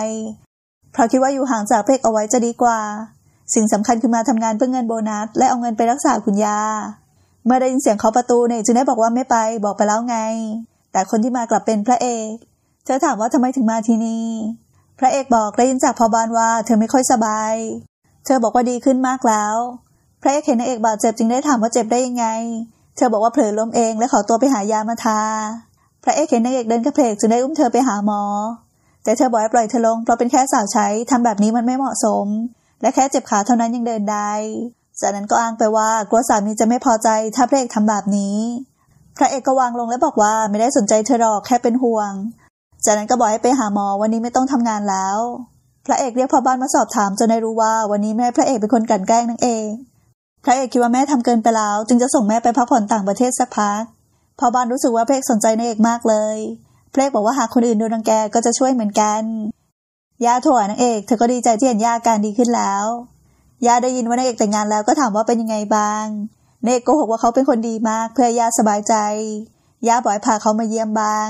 เพราะคิดว่าอยู่ห่างจากเพลกเอาไว้จะดีกว่า สิ่งสำคัญคือมาทำงานเพื่อเงินโบนัสและเอาเงินไปรักษาคุณยาเมื่อได้ยินเสียงเคาะประตูเนี่ยจูเน่บอกว่าไม่ไป บอกไปแล้วไง แต่คนที่มากลับเป็นพระเอก เธอถามว่าทำไมถึงมาที่นี่ พระเอกบอกได้ยินจากพอบานว่า เธอไม่ค่อยสบาย เธอบอกว่าดีขึ้นมากแล้ว พระเอกเห็นนางเอกบาดเจ็บจึงได้ถามว่าเจ็บได้ยังไง เธอบอกว่าเผลอล้มเองและขอตัวไปหายามาทา พระเอกเห็นนางเอกเดินกระเพกจึงได้อุ้มเธอไปหาหมอ แต่เธอบอกให้ปล่อยเธอลงเพราะเป็นแค่สาวใช้ทำแบบนี้มันไม่เหมาะสม และแค่เจ็บขาเท่านั้นยังเดินได้จากนั้นก็อ้างไปว่ากลัวสามีจะไม่พอใจถ้าพระเอกทำแบบนี้ พระเอกก็วางลงและบอกว่าไม่ได้สนใจเธอหรอกแค่เป็นห่วง จากนั้นก็บอกให้ไปหาหมอวันนี้ไม่ต้องทำงานแล้ว พระเอกเรียกพ่อบ้านมาสอบถามจนได้รู้ว่า วันนี้แม่พระเอกเป็นคนกันแกล้งนั่นเองพระเอกคิดว่าแม่ทำเกินไปแล้วจึงจะส่งแม่ไปพักผ่อนต่างประเทศสักพักพ่อบ้านรู้สึกว่าพระเอกสนใจนาเอกมากเลยพระเอกบอกว่าหากคนอื่นโดนรังแกก็จะช่วยเหมือนกันย่าถั่วนางเอกเธอก็ดีใจที่เห็นย่าการดีขึ้นแล้วย่าได้ยินว่านายเอกแต่งงานแล้วก็ถามว่าเป็นยังไงบ้างนายเอกโกหกว่าเขาเป็นคนดีมากเพื่อย่าสบายใจย่าบ่อยพาเขามาเยี่ยมบ้าง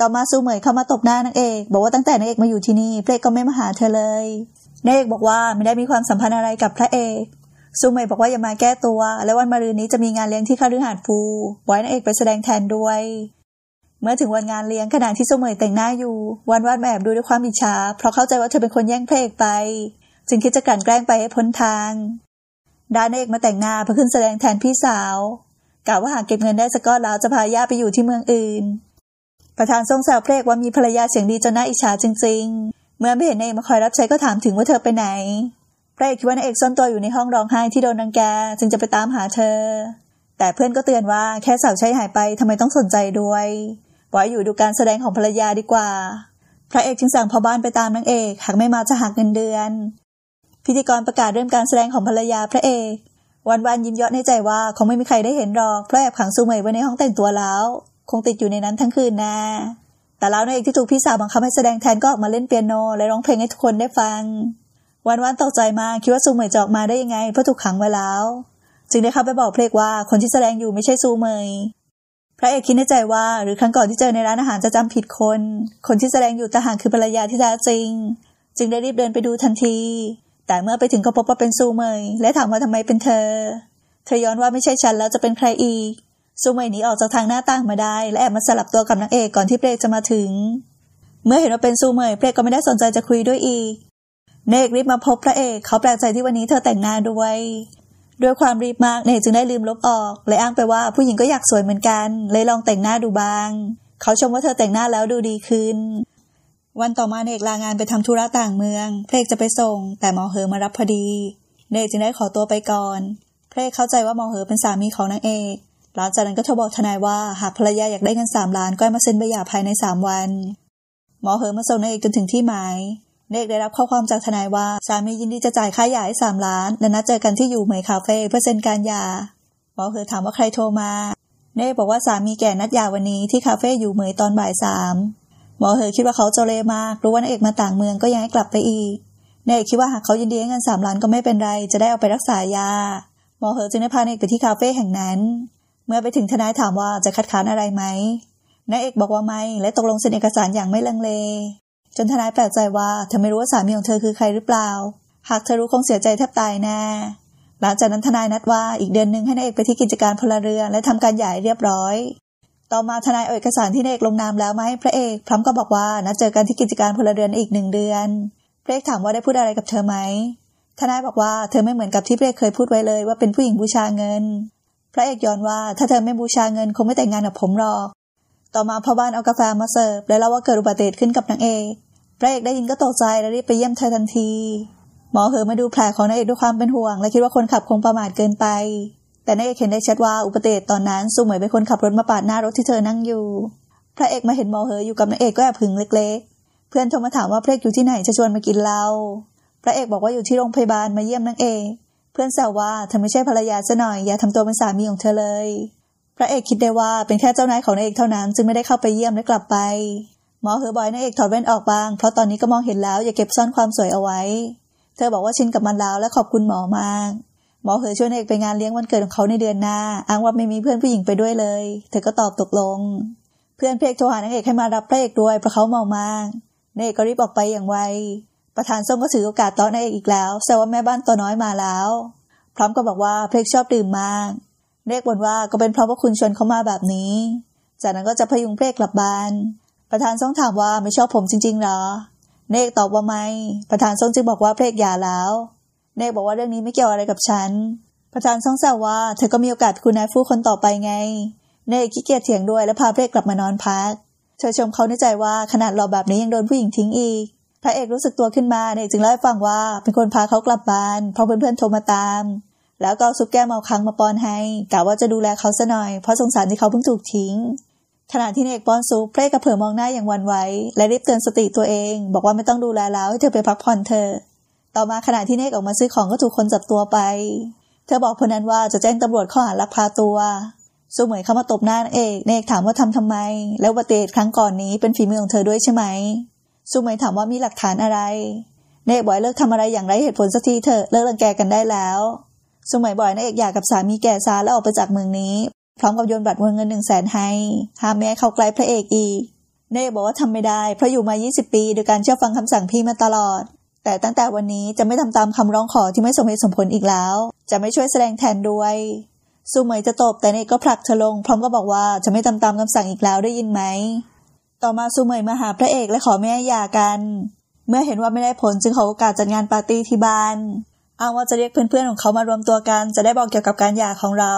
ต่อมาซูเหมยเข้ามาตบหน้านางเอก บอกว่าตั้งแต่นางเอกมาอยู่ที่นี่พระเอกก็ไม่มาหาเธอเลยนางเอกบอกว่าไม่ได้มีความสัมพันธ์อะไรกับพระเอกซูเหมยบอกว่าอย่ามาแก้ตัว และวันมะรืนนี้จะมีงานเลี้ยงที่คาฤหาสน์ฟูไว้นางเอกไปแสดงแทนด้วยเมื่อถึงวันงานเลี้ยงขณะที่ซูเหมยแต่งหน้าอยู่ วันวาดแอบดูด้วยความอิจฉาเพราะเข้าใจว่าเธอเป็นคนแย่งเพลไปจึงคิดจะกลั่นแกล้งไปให้พ้นทาง ด้านเอกมาแต่งงานเพื่อขึ้นแสดงแทนพี่สาว กล่าวว่าหากเก็บเงินได้สักก้อนแล้วจะพาย่าไปอยู่ที่เมืองอื่น ประธานทรงแซวเพลกว่ามีภรรยาเสียงดีจนน่าอิจฉาจริง ๆ เมื่อไม่เห็นนากมาคอยรับใช้ก็ถามถึงว่าเธอไปไหนพระเอกคิดว่านายเอกซ่อนตัวอยู่ในห้องร้องไห้ที่โดนนังแกจึงจะไปตามหาเธอ แต่เพื่อนก็เตือนว่า แค่สาวใช้หายไปทำไมต้องสนใจด้วย ปล่อยอยู่ดูการแสดงของภรรยาดีกว่าพระเอกจึงสั่งพอบ้านไปตามนางเอกหากไม่มาจะหักเงินเดือนพิธีกรประกาศเริ่มการแสดงของภรรยาพระเอกวันวันยิ้มเยาะในใจว่าคงไม่มีใครได้เห็นหรอกเพราะแอบขังซูเมยไว้ในห้องแต่งตัวแล้ว คงติดอยู่ในนั้นทั้งคืนนะแต่แล้วนายเอกที่ถูกพี่สาวบังคับให้แสดงแทนก็ออกมาเล่นเปียโน และร้องเพลงให้ทุกคนได้ฟัง วันวันตกใจมาก คิดว่าซูเมยจะออกมาได้ยังไงเพราะถูกขังไว้แล้ว จึงได้เข้าไปบอกเพลกว่า คนที่แสดงอยู่ไม่ใช่ซูเมยพระเอกคิดในใจว่า หรือครั้งก่อนที่เจอในร้านอาหารจะจำผิดคน คนที่แสดงอยู่ต่างหากคือภรรยาที่แท้จริง จึงได้รีบเดินไปดูทันทีแต่เมื่อไปถึงก็พบว่าเป็นซูเมย และถามว่าทำไมเป็นเธอเธอย้อนว่าไม่ใช่ฉันแล้วจะเป็นใครอีกซูเมยหนีออกจากทางหน้าต่างมาได้ และแอบมาสลับตัวกับนางเอกก่อนที่เพลจะมาถึง เมื่อเห็นว่าเป็นซูเมยเพลก็ไม่ได้สนใจจะคุยด้วยอีกเนกรีบมาพบพระเอก เขาแปลกใจที่วันนี้เธอแต่งงานด้วย ด้วยความรีบมากเนกจึงได้ลืมลบออกเลยอ้างไปว่าผู้หญิงก็อยากสวยเหมือนกันเลยลองแต่งหน้าดูบ้าง เขาชมว่าเธอแต่งหน้าแล้วดูดีขึ้นวันต่อมาเนกลางานไปทำธุระต่างเมือง เพลกจะไปส่ง แต่หมอเหอมารับพอดีเนกจึงได้ขอตัวไปก่อน เพลกเข้าใจว่าหมอเหอเป็นสามีของนางเอกหลังจากนั้นก็โทรบอกทนายว่าหากภรรยาอยากได้เงินสามล้านก็มาเซ็นใบหย่าภายในสามวันหมอเหอมาส่งนางเอกจนถึงที่หมายเนกได้รับข้อความจากทนายว่าสามียินดีจะจ่ายค่าหย่าให้สามล้านและนัดเจอกันที่อยู่เหมยคาเฟ่เพื่อเซ็นการหย่าหมอเหอถามว่าใครโทรมาเนกบอกว่าสามีแก่นัดหย่าวันนี้ที่คาเฟ่อยู่เหมยตอนบ่ายสามหมอเหยคิดว่าเขาเจเลมาก รู้ว่านากเอกมาต่างเมืองก็ยังให้กลับไปอีกนายเอกคิดว่าหากเขายินดีให้เงินสามล้านก็ไม่เป็นไร จะได้เอาไปรักษายา หมอเหอจึงได้พานายเอกไปที่คาเฟ่แห่งนั้น เมื่อไปถึงทนายถามว่าจะคัดค้านอะไรไหมนายเอกบอกว่าไม่และตกลงเซ็นเอกสารอย่างไม่ลังเล จนทนายแปลกใจว่าเธอไม่รู้ว่าสามีของเธอคือใครหรือเปล่า หากเธอรู้คงเสียใจแทบตายแน่ หลังจากนั้นทนายนัดว่าอีกเดือนหนึ่งให้นายเอกไปที่กิจการพลเรือนและทำการใหญ่เรียบร้อยต่อมาทนายเอกสารที่เอกลงนามแล้วไหม พระเอกพร้อมก็บอกว่านัดเจอกันที่กิจการพลเรือนอีกหนึ่งเดือนพระเอกถามว่าได้พูดอะไรกับเธอไหม ทนายบอกว่าเธอไม่เหมือนกับที่พระเอกเคยพูดไว้เลยว่าเป็นผู้หญิงบูชาเงิน พระเอกย้อนว่า ถ้าเธอไม่บูชาเงินคงไม่แต่งงานกับผมหรอก ต่อมาพ่อบ้านเอากาแฟมาเสิร์ฟและเล่าว่าเกิดอุบัติเหตุขึ้นกับนางเอกพระเอกได้ยินก็ตกใจและรีบไปเยี่ยมเธอทันที หมอเหอมาดูแผลของนางเอกด้วยความเป็นห่วง และคิดว่าคนขับคงประมาทเกินไปแต่นายเอกเห็นได้ชัดว่าอุปเดตตอนนั้นซูเหมยเป็นคนขับรถมาปาดหน้ารถที่เธอนั่งอยู่ พระเอกมาเห็นมอเหออยู่กับนางเอกก็แอบหึงเล็กๆ เพื่อนโทรมาถามว่าพระเอกอยู่ที่ไหนจะชวนมากินเหล้าพระเอกบอกว่าอยู่ที่โรงพยาบาลมาเยี่ยมนางเอก เพื่อนแซวว่าเธอไม่ใช่ภรรยาซะหน่อยอย่าทำตัวเป็นสามีของเธอเลย พระเอกคิดได้ว่าเป็นแค่เจ้านายของนางเอกเท่านั้นจึงไม่ได้เข้าไปเยี่ยมและกลับไป หมอเหอบอยนางเอกถอดแว่นออกบ้างเพราะตอนนี้ก็มองเห็นแล้วอย่าเก็บซ่อนความสวยเอาไว้ เธอบอกว่าชินกับมันแล้วและขอบคุณหมอมากหมอเหยชวนเอกไปงานเลี้ยงวันเกิดของเขาในเดือนหน้า อ้างว่าไม่มีเพื่อนผู้หญิงไปด้วยเลย เธอก็ตอบตกลง เพื่อนเพกโทรหานางเอกให้มารับพระเอกด้วยเพราะเขาเมามากนางเอกก็รีบออกไปอย่างไว ประธานส้มก็ถือโอกาสต้อนนางเอกอีกแล้วแซวว่าแม่บ้านตัวน้อยมาแล้ว พร้อมก็บอกว่าเพกชอบดื่มมากเรียกบนว่าก็เป็นเพราะว่าคุณชวนเขามาแบบนี้ จากนั้นก็จะพยุงเพลกกลับบ้าน ประธานซ่งถามว่าไม่ชอบผมจริงๆหรอ เนกตอบว่าไม่ ประธานซ่งจึงบอกว่าเพลกหย่าแล้วเนกบอกว่าเรื่องนี้ไม่เกี่ยวอะไรกับฉัน ประธานซ่องแซวว่าเธอก็มีโอกาสคุณนายฟู่คนต่อไปไง เนกขี้เกียจเถียงด้วยและพาพระเอกกลับมานอนพัก เธอชมเขาในใจว่าขนาดหล่อแบบนี้ยังโดนผู้หญิงทิ้งอีก พระเอกรู้สึกตัวขึ้นมา เนกจึงเล่าให้ฟังว่าเป็นคนพาเขากลับบ้านเพราะเพื่อนๆโทรมาตาม แล้วก็ซุปแก้มเอาค้างมาป้อนให้กะว่าจะดูแลเขาซะหน่อย เพราะสงสารที่เขาเพิ่งถูกทิ้ง ขณะที่เนกป้อนซุปเพลกระเผอมองหน้าอย่างวันไว้และรีบเตือนสติตัวเอง บอกว่าไม่ต้องดูแลแล้วให้เธอไปพักผ่อนเธอต่อมาขณะที่เนกออกมาซื้อของก็ถูกคนจับตัวไป เธอบอกพนันว่าจะแจ้งตำรวจข้อหาลักพาตัวซูเหมยเข้ามาตบหน้าเอกเนกถามว่าทำทำไม แล้วบาตเตดครั้งก่อนนี้เป็นฝีมือของเธอด้วยใช่ไหมซูเหมยถามว่ามีหลักฐานอะไร เนกบอยเลิกทำอะไรอย่างไรเหตุผลสักทีเถอะเลิกรังแกกันได้แล้วซูเหมยบอยนเอกอยากกับสามีแก่ซาแล้วออกไปจากเมืองนี้พร้อมกับโยนบัตรวงเงินหนึ่งแสนให้ห้ามแม่เข้าใกล้พระเอกอีก เนกบอกว่าทำไม่ได้เพราะอยู่มา 20 ปี โดยการเชื่อฟังคำสั่งพี่มาตลอดแต่ตั้งแต่วันนี้จะไม่ทำตามคำร้องขอที่ไม่สมเหตุสมผลอีกแล้ว จะไม่ช่วยแสดงแทนด้วย ซูเหมยจะตบแต่เนกก็ผลักเธอลง พร้อมก็บอกว่าจะไม่ทำตามคำสั่งอีกแล้วได้ยินไหม ต่อมาซูเหมยมาหาพระเอกและขอแม่หย่ากัน เมื่อเห็นว่าไม่ได้ผลจึงขอโอกาสจัดงานปาร์ตี้ที่บ้านอ้างว่าจะเรียกเพื่อนๆของเขามารวมตัวกัน จะได้บอกเกี่ยวกับการหย่าของเรา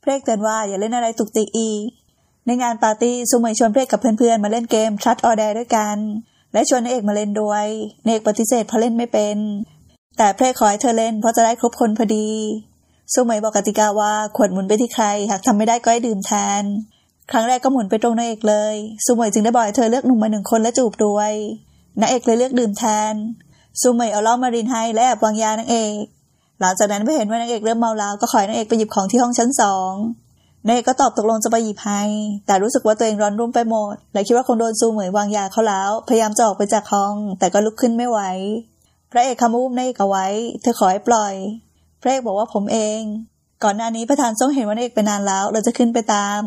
เพลกเตือนว่าอย่าเล่นอะไรตุกติกอี ในงานปาร์ตี้ซูเหมยชวนเพลกกับเพื่อนๆ มาเล่นเกมชัดออเดร์ด้วยกันและชวนนเอกมาเล่นด้วยเอกปฏิเสธเพราะเล่นไม่เป็น แต่เพลขอให้เธอเล่นเพราะจะได้ครบคนพอดีสุเมยบอกกติกาว่าขวดหมุนไปที่ใคร หากทำไม่ได้ก็ให้ดื่มแทน ครั้งแรกก็หมุนไปตรงนายเอกเลยสุเมยจึงได้บอกให้เธอเลือกหนุ่มมาหนึ่งคนและจูบด้วยนายเอกเลยเลือกดื่มแทนสุเมยเอาล้อมารินให้และแอบวางยานางเอกหลังจากนั้นไปเห็นว่านางเอกเริ่มเมาแล้วก็ขอยนางเอกไปหยิบของที่ห้องชั้นสองนยเก็ตอบตกลงจะไปหยิบให้แต่รู้สึกว่าตัวเองร้อนรุ่มไปหมด และคิดว่าคงโดนซูเหมยวางยาเขาแล้ว พยายามจะออกไปจากห้อง แต่ก็ลุกขึ้นไม่ไหว พระเอกคำอุ้มนยเอกเอาไว้ เธอขอให้ปล่อย พระเอกบอกว่าผมเอง ก่อนหน้านี้ประธานทรงเห็นว่านเอกไปนานแล้ว เราจะขึ้นไปตาม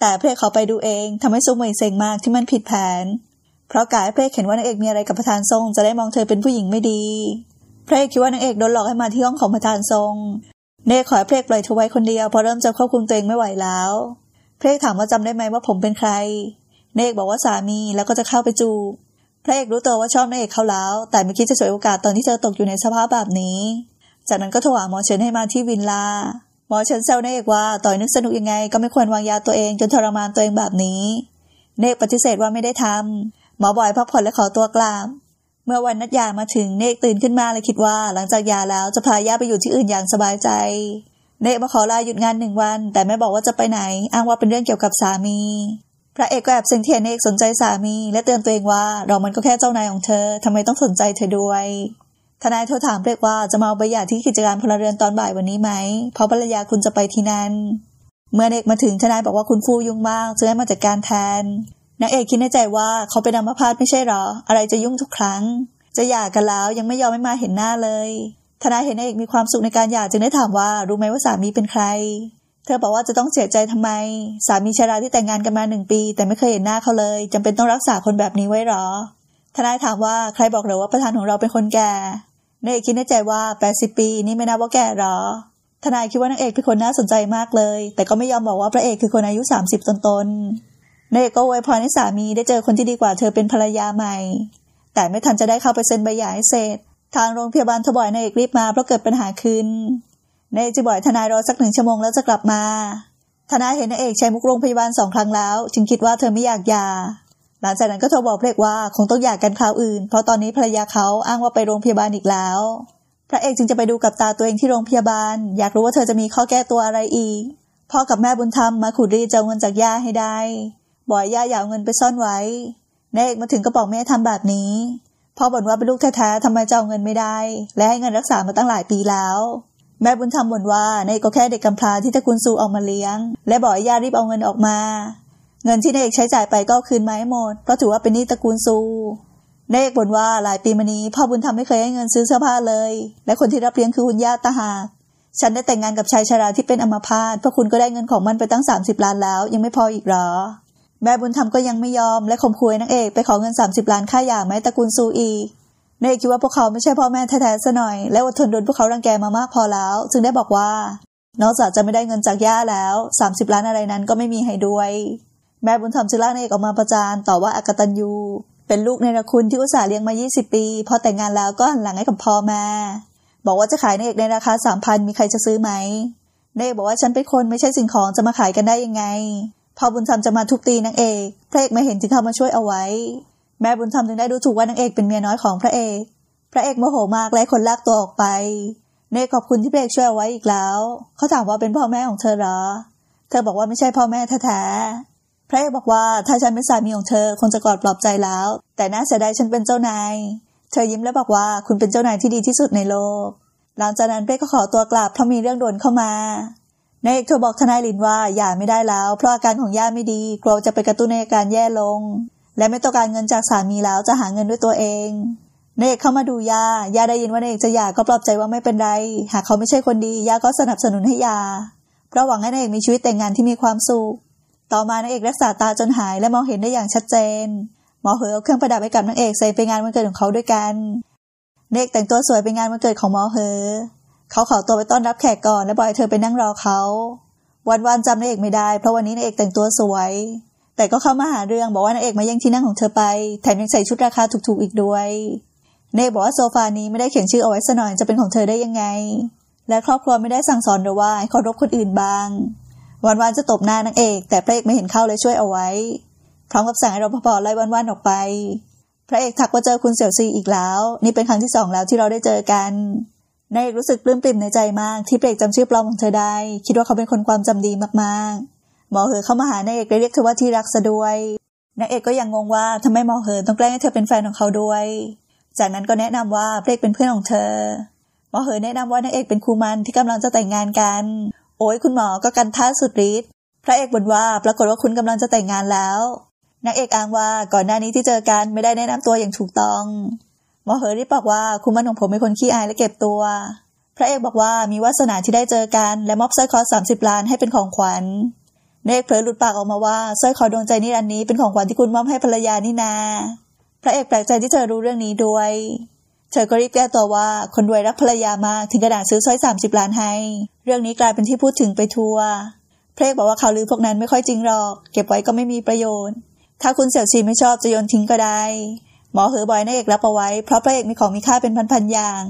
แต่พระเอกขอไปดูเองทำให้ซูเหมยเซ็งมากที่มันผิดแผน เพราะกายพระเอกเห็นว่านางเอกมีอะไรกับประธานทรงจะได้มองเธอเป็นผู้หญิงไม่ดี พระเอกคิดว่านางเอกโดนหลอกให้มาที่ห้องของประธานทรงเน่ขอเพลกปล่อยเธอไว้คนเดียวพอเริ่มจะควบคุมตัวเองไม่ไหวแล้ว เพลกถามว่าจำได้ไหมว่าผมเป็นใคร เนกบอกว่าสามีแล้วก็จะเข้าไปจู เพระเอกรู้ตัวว่าชอบนางเอกเขาแล้วแต่ไม่คิดจะฉวยโอกาสตอนที่เธอตกอยู่ในสภาพแบบนี้ จากนั้นก็โทรหาหมอเชนให้มาที่วินลาหมอเชนแซวนางเอกว่าต่อยนึกสนุกยังไงก็ไม่ควรวางยาตัวเองจนทรมานตัวเองแบบนี้ เนกปฏิเสธว่าไม่ได้ทำ หมอบอยพักผ่อนและขอตัวกลาบเมื่อวันนัดยามาถึงเนกตื่นขึ้นมาเลยคิดว่า หลังจากยาแล้วจะพาย่าไปอยู่ที่อื่นอย่างสบายใจเนกมาขอลาหยุดงานหนึ่งวัน แต่ไม่บอกว่าจะไปไหน อ้างว่าเป็นเรื่องเกี่ยวกับสามี พระเอกก็แอบสิงเทียนเนกสนใจสามี และเตือนตัวเองว่า เรามันก็แค่เจ้านายของเธอทำไมต้องสนใจเธอด้วย ทนายโทรถามเรียกว่าจะมาเอาใบหย่าที่กิจการพลเรือนตอนบ่ายวันนี้ไหมเพราะภรรยาคุณจะไปที่นั่นเมื่อเนกมาถึงทนายบอกว่าคุณฟูยุ่งมากจะให้มาจัดการแทนนางเอกคิดในใจว่าเขาเป็นอัมพาตไม่ใช่หรอ อะไรจะยุ่งทุกครั้ง จะหย่ากันแล้วยังไม่ยอมไม่มาเห็นหน้าเลย ทนายเห็นนางเอกมีความสุขในการหย่าจึงได้ถามว่ารู้ไหมว่าสามีเป็นใคร เธอบอกว่าจะต้องเสียใจทำไม สามีชราที่แต่งงานกันมาหนึ่งปี แต่ไม่เคยเห็นหน้าเขาเลยจำเป็นต้องรักษาคนแบบนี้ไว้หรอ ทนายถามว่าใครบอกหรือว่าประธานของเราเป็นคนแก่ นางเอกคิดในใจว่า 80 ปีนี่ไม่น่บว่าแก่หรอ ทนายคิดว่านางเอกเป็นคนน่าสนใจมากเลย แต่ก็ไม่ยอมบอกว่าพระเอกคือคนอายุ 30ต้นๆเนกก็อวยพรให้สามีได้เจอคนที่ดีกว่าเธอเป็นภรรยาใหม่ แต่ไม่ทันจะได้เข้าไปเซ็นใบหย่าให้เสร็จ ทางโรงพยาบาลทบอยเนกรีบมาเพราะเกิดปัญหาขึ้นเนกจะบอยทนายรอสักหนึ่งชั่วโมงแล้วจะกลับมา ทนายเห็นนายเอกใช้มุกโรงพยาบาลสองครั้งแล้วจึงคิดว่าเธอไม่อยากหย่าหลังจากนั้นก็โทรบอกพระเอกว่าคงต้องหย่ากกันคราวอื่น เพราะตอนนี้ภรรยาเขาอ้างว่าไปโรงพยาบาลอีกแล้ว พระเอกจึงจะไปดูกับตาตัวเองที่โรงพยาบาล อยากรู้ว่าเธอจะมีข้อแก้ตัวอะไรอีกพ่อกับแม่บุญธรรมมาขุดรีดจาเงินจากย่าให้ได้บอยย่าอย่าเอาเงินไปซ่อนไว้แม่เอกมาถึงก็บอกแม่ทำแบบนี้ พ่อบ่นว่าเป็นลูกแท้ๆทำไมจะเอาเงินไม่ได้ และให้เงินรักษามาตั้งหลายปีแล้ว แม่บุญธรรมบ่นว่าเนก็แค่เด็กกำพร้าที่ตระกูลซูออกมาเลี้ยง และบอกให้ย่ารีบเอาเงินออกมา เงินที่นายเอกใช้จ่ายไปก็คืนมาให้หมดเพราะถือว่าเป็นหนี้ตระกูลซูนายเอกบ่นว่าหลายปีมานี้พ่อบุญธรรมไม่เคยให้เงินซื้อเสื้อผ้าเลย และคนที่รับเลี้ยงคือคุณย่าตาหากฉันได้แต่งงานกับชายชราที่เป็นอัมพาตเพราะคุณก็ได้เงินของมันไปตั้ง 30 ล้านแล้ว ยังไม่พออีกหรอแม่บุญธรรมก็ยังไม่ยอมและข่มขู่นางเอกไปขอเงิน 30 ล้านค่าหย่าแม่ตระกูลซูอีนางเอกคิดว่าพวกเขาไม่ใช่พ่อแม่แท้ๆซะหน่อย และอดทนโดนพวกเขารังแกมามากพอแล้ว จึงได้บอกว่า นอกจากจะไม่ได้เงินจากย่าแล้ว 30 ล้านอะไรนั้นก็ไม่มีให้ด้วย แม่บุญธรรมจึงลากนางเอกออกมาประจานต่อว่าอากตันยูเป็นลูกในรคุณที่อุตส่าห์เลี้ยงมา 20 ปี พอแต่งงานแล้วก็หันหลังให้กับพ่อแม่บอกว่าจะขายนางเอกในราคาสามพันมีใครจะซื้อไหมนางเอกบอกว่าฉันเป็นคนไม่ใช่สิ่งของจะมาขายกันได้ยังไงพอบุญธรรมจะมาทุบตีนางเอก พระเอกไม่เห็นจึงเข้ามาช่วยเอาไว้ แม่บุญธรรมจึงได้ดูถูกว่านางเอกเป็นเมียน้อยของพระเอก พระเอกโมโหมากและคนลากตัวออกไป เนยขอบคุณที่พระเอกช่วยเอาไว้อีกแล้ว เขาถามว่าเป็นพ่อแม่ของเธอหรอ เธอบอกว่าไม่ใช่พ่อแม่แท้ๆพระเอกบอกว่าถ้าฉันเป็นสามีของเธอคงจะกอดปลอบใจแล้ว แต่น่าเสียดายฉันเป็นเจ้านาย เธอยิ้มแล้วบอกว่าคุณเป็นเจ้านายที่ดีที่สุดในโลก หลังจากนั้นเป้ก็ขอตัวกลับเพราะมีเรื่องด่วนเข้ามานายเอกโทรบอกทนายลินว่าหย่าไม่ได้แล้วเพราะอาการของย่าไม่ดี กลัวจะไปกระตุ้นในอาการแย่ลง และไม่ต้องการเงินจากสามีแล้วจะหาเงินด้วยตัวเองนายเอกเข้ามาดูย่าย่าได้ยินว่านายเอกจะหย่าก็ปลอบใจว่าไม่เป็นไร หากเขาไม่ใช่คนดี ย่าก็สนับสนุนให้ยา เพราะหวังให้นายเอกมีชีวิตแต่งงานที่มีความสุขต่อมานายเอกรักษาตาจนหายและมองเห็นได้อย่างชัดเจนหมอเหอเอาเครื่องประดับให้กับนางเอกใส่ไปงานวันเกิดของเขาด้วยกันนายเอกแต่งตัวสวยไปงานวันเกิดของหมอเหอเขาขอตัวไปต้อนรับแขกก่อนแล้วปล่อยเธอไปนั่งรอเขา วันวันจำนายเอกไม่ได้ เพราะวันนี้นายเอกแต่งตัวสวย แต่ก็เข้ามาหาเรื่องบอกว่านายเอกมาแย่งที่นั่งของเธอไปแถมยังใส่ชุดราคาถูกๆอีกด้วยเนยบอกว่าโซฟานี้ไม่ได้เขียนชื่อเอาไว้ซะหน่อยจะเป็นของเธอได้ยังไง และครอบครัวไม่ได้สั่งสอนหรือว่าเคารพคนอื่นบ้าง วันวันจะตบหน้านางเอกแต่พระเอกไม่เห็นเข้าเลยช่วยเอาไว้ พร้อมกับสั่งให้รปภไล่วันวันออกไป พระเอกทักว่าเจอคุณเสี่ยวซีอีกแล้ว นี่เป็นครั้งที่สองแล้วที่เราได้เจอกันนายเอกรู้สึกปลื้มปริ่มในใจมากที่เปรกจำชื่อปลอมของเธอได้ คิดว่าเขาเป็นคนความจำดีมากๆหมอเหอเข้ามาหานายเอกเรียกเธอว่าที่รักซะด้วยนายเอกก็ยังงงว่าทำไมหมอเหอต้องแกล้งให้เธอเป็นแฟนของเขาด้วย จากนั้นก็แนะนำว่าเปรกเป็นเพื่อนของเธอหมอเหอแนะนำว่านายเอกเป็นครูมันที่กำลังจะแต่งงานกัน โอ้ยคุณหมอก็กันท่าสุดฤทธิ์พระเอกบ่นว่าปรากฏว่าคุณกำลังจะแต่งงานแล้วนางเอกอ้างว่าก่อนหน้านี้ที่เจอกันไม่ได้แนะนำตัวอย่างถูกต้องมอเฮอรี่บอกว่าคุณมันของผมเป็นคนขี้อายและเก็บตัว พระเอกบอกว่ามีวาสนาที่ได้เจอกันและมอบสร้อยคอสามสิบล้านให้เป็นของขวัญเนกเผลหลุดปากออกมาว่าสร้อยคอดวงใจนี่รันนี้เป็นของขวัญที่คุณมอบให้ภรรยานี่นา พระเอกแปลกใจที่เธอรู้เรื่องนี้ด้วย เธอก็รีบแก้ตัวว่าคนรวยรักภรรยามากถึงกระดาษซื้อสร้อยสามสิบล้านให้ เรื่องนี้กลายเป็นที่พูดถึงไปทั่วพระเอกบอกว่าข่าวลือพวกนั้นไม่ค่อยจริงหรอก เก็บไว้ก็ไม่มีประโยชน์ ถ้าคุณเสี่ยวชีไม่ชอบจะโยนทิ้งก็ได้หมอเหอบอยนายเอกรับเอาไว้ เพราะพระเอกมีของมีค่าเป็นพันๆอย่าง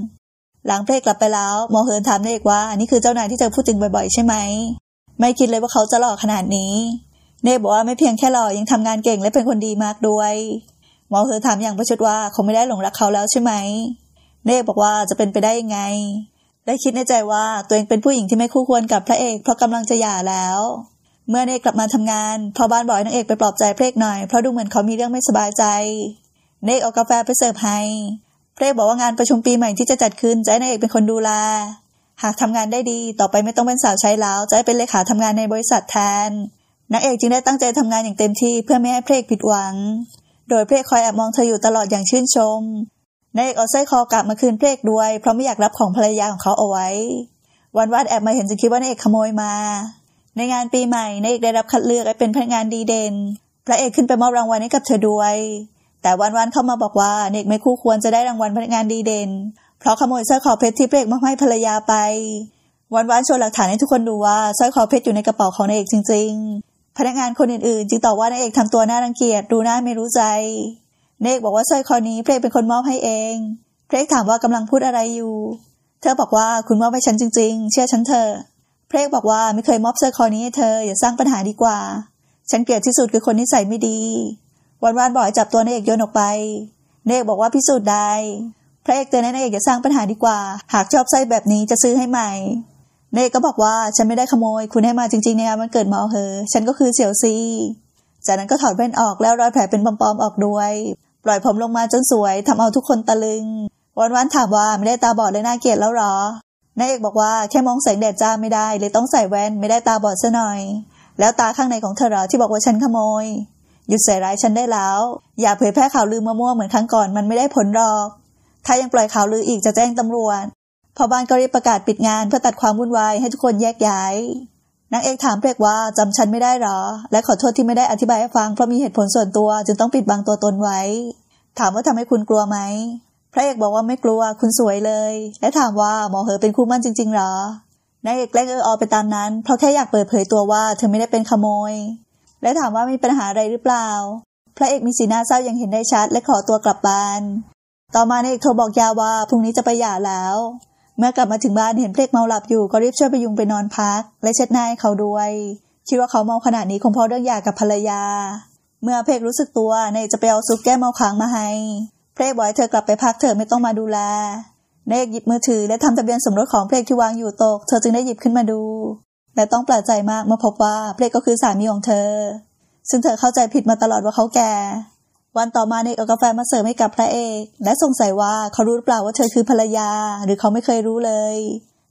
หลังพระเอกกลับไปแล้วหมอเหินถามนายเอกว่าอันนี้คือเจ้านายที่เธอพูดถึงบ่อยๆใช่ไหม ไม่คิดเลยว่าเขาจะหล่อขนาดนี้เนยบอกว่าไม่เพียงแค่หล่อยังทำงานเก่งและเป็นคนดีมากด้วย หมอเหินถามอย่างประชดว่าเขาไม่ได้หลงรักเขาแล้วใช่ไหม เนกบอกว่าจะเป็นไปได้ยังไง ได้คิดในใจว่าตัวเองเป็นผู้หญิงที่ไม่คู่ควรกับพระเอกเพราะกำลังจะหย่าแล้ว เมื่อเนกกลับมาทำงานพอบ้านบอยนางเอกไปปลอบใจเพลกหน่อยเพราะดูเหมือนเขามีเรื่องไม่สบายใจเนกเอากาแฟไปเสิร์ฟให้เพรกบอกว่างานประชุมปีใหม่ที่จะจัดขึ้นจะให้นายเอกเป็นคนดูแล หากทำงานได้ดีต่อไปไม่ต้องเป็นสาวใช้แล้วจะให้เป็นเลขาทำงานในบริษัทแทนนางเอกจึงได้ตั้งใจทำงานอย่างเต็มที่เพื่อไม่ให้เพลกผิดหวัง โดยเพลกคอยแอบมองเธออยู่ตลอดอย่างชื่นชมนายเอกเอาสร้อยคอกลับมาคืนเพลกด้วย เพราะไม่อยากรับของภรรยาของเขาเอาไว้ วันวาดแอบมาเห็นจึงคิดว่านายเอกขโมยมา ในงานปีใหม่นายเอกได้รับคัดเลือกให้เป็นพนักงานดีเด่น พระเอกขึ้นไปมอบรางวัลให้กับเธอด้วยแต่วันๆเข้ามาบอกว่าเนกไม่คู่ควรจะได้รางวัลพนักงานดีเด่น เพราะขโมยสร้อยคอเพชรที่เปรกมาให้ภรรยาไป วันวนโชว์หลักฐานให้ทุกคนดูว่าสร้อยคอเพชรอยู่ในกระเป๋าของนายเอกจริง ๆ พนักงานคนอื่นๆ จึงตอบว่านายเอกทำตัวน่ารังเกียจดูหน้าไม่รู้ใจเนกบอกว่าสร้อยคอนี้เพลกเป็นคนมอบให้เอง เพลกถามว่ากำลังพูดอะไรอยู่ เธอบอกว่าคุณมอบให้ฉันจริง ๆ เชื่อฉันเถอะเพลกบอกว่าไม่เคยมอบสร้อยคอนี้ให้เธออย่าสร้างปัญหาดีกว่า ฉันเกลียดที่สุดคือคนนิสัยไม่ดีวันวานบอกให้จับตัวนายเอกโยนออกไปนายเอกบอกว่าพิสูจน์ได้ พระเอกเตือนนายเอกอย่าสร้างปัญหาดีกว่า หากชอบไส้แบบนี้จะซื้อให้ใหม่นายเอกก็บอกว่าฉันไม่ได้ขโมย คุณให้มาจริงๆนงมนันเกิดมาเอเหอฉันก็คือเสี่ยวซี จากนั้นก็ถอดแว่นออกแล้วรอยแผลเป็นปอมๆออกด้วย ปล่อยผมลงมาจนสวย ทำเอาทุกคนตะลึง วันวันถามว่าไม่ได้ตาบอดเลยน่าเกลียดแล้วหรอนายเอกบอกว่าแค่มองแสงแดดจ้าไม่ได้เลยต้องใส่แว่นไม่ได้ตาบอดซะหน่อย แล้วตาข้างในของเธอหรอที่บอกว่าฉันขโมยหยุดใส่ร้ายฉันได้แล้ว อย่าเผยแพร่ข่าวลือมั่วๆเหมือนครั้งก่อนมันไม่ได้ผลหรอก ถ้ายังปล่อยข่าวลืออีกจะแจ้งตำรวจ พอบ้านก็รีบประกาศปิดงานเพื่อตัดความวุ่นวาย ให้ทุกคนแยกย้ายนางเอกถามเปรกว่า จำฉันไม่ได้หรอ และขอโทษที่ไม่ได้อธิบายให้ฟัง เพราะมีเหตุผลส่วนตัวจึงต้องปิดบังตัวตนไว้ ถามว่าทำให้คุณกลัวไหมพระเอกบอกว่าไม่กลัวคุณสวยเลย และถามว่าหมอเหอเป็นคู่มั่นจริงๆหรอนางเอกแกล้งเอออไปตามนั้นเพราะแค่อยากเปิดเผยตัวว่าเธอไม่ได้เป็นขโมยและถามว่ามีปัญหาอะไรหรือเปล่า พระเอกมีสีหน้าเศร้าอย่างเห็นได้ชัด และขอตัวกลับบ้าน ต่อมาในเอกโทรบอกยาว่า พรุ่งนี้จะไปหย่าแล้ว เมื่อกลับมาถึงบ้านเห็นเพลกเมาหลับอยู่ก็รีบช่วยไปยุงไปนอนพัก และเช็ดหน้าให้เขาด้วย คิดว่าเขาเมาขนาดนี้คงเพราะเรื่องหย่ากับภรรยา เมื่อเพลกรู้สึกตัวนายจะไปเอาซุปแก้เมาค้างมาให้ เพลกบอกให้เธอกลับไปพักเธอไม่ต้องมาดูแลนายหยิบมือถือและทำทะเบียนสมรสของเพลกที่วางอยู่ตกเธอจึงได้หยิบขึ้นมาดูและต้องแปลกใจมากเมื่อพบว่าเบรกก็คือสามีของเธอ ซึ่งเธอเข้าใจผิดมาตลอดว่าเขาแก่ วันต่อมาเนกเอากาแฟมาเสิร์ฟให้กับพระเอกและสงสัยว่าเขารู้หรือเปล่าว่าเธอคือภรรยา หรือเขาไม่เคยรู้เลย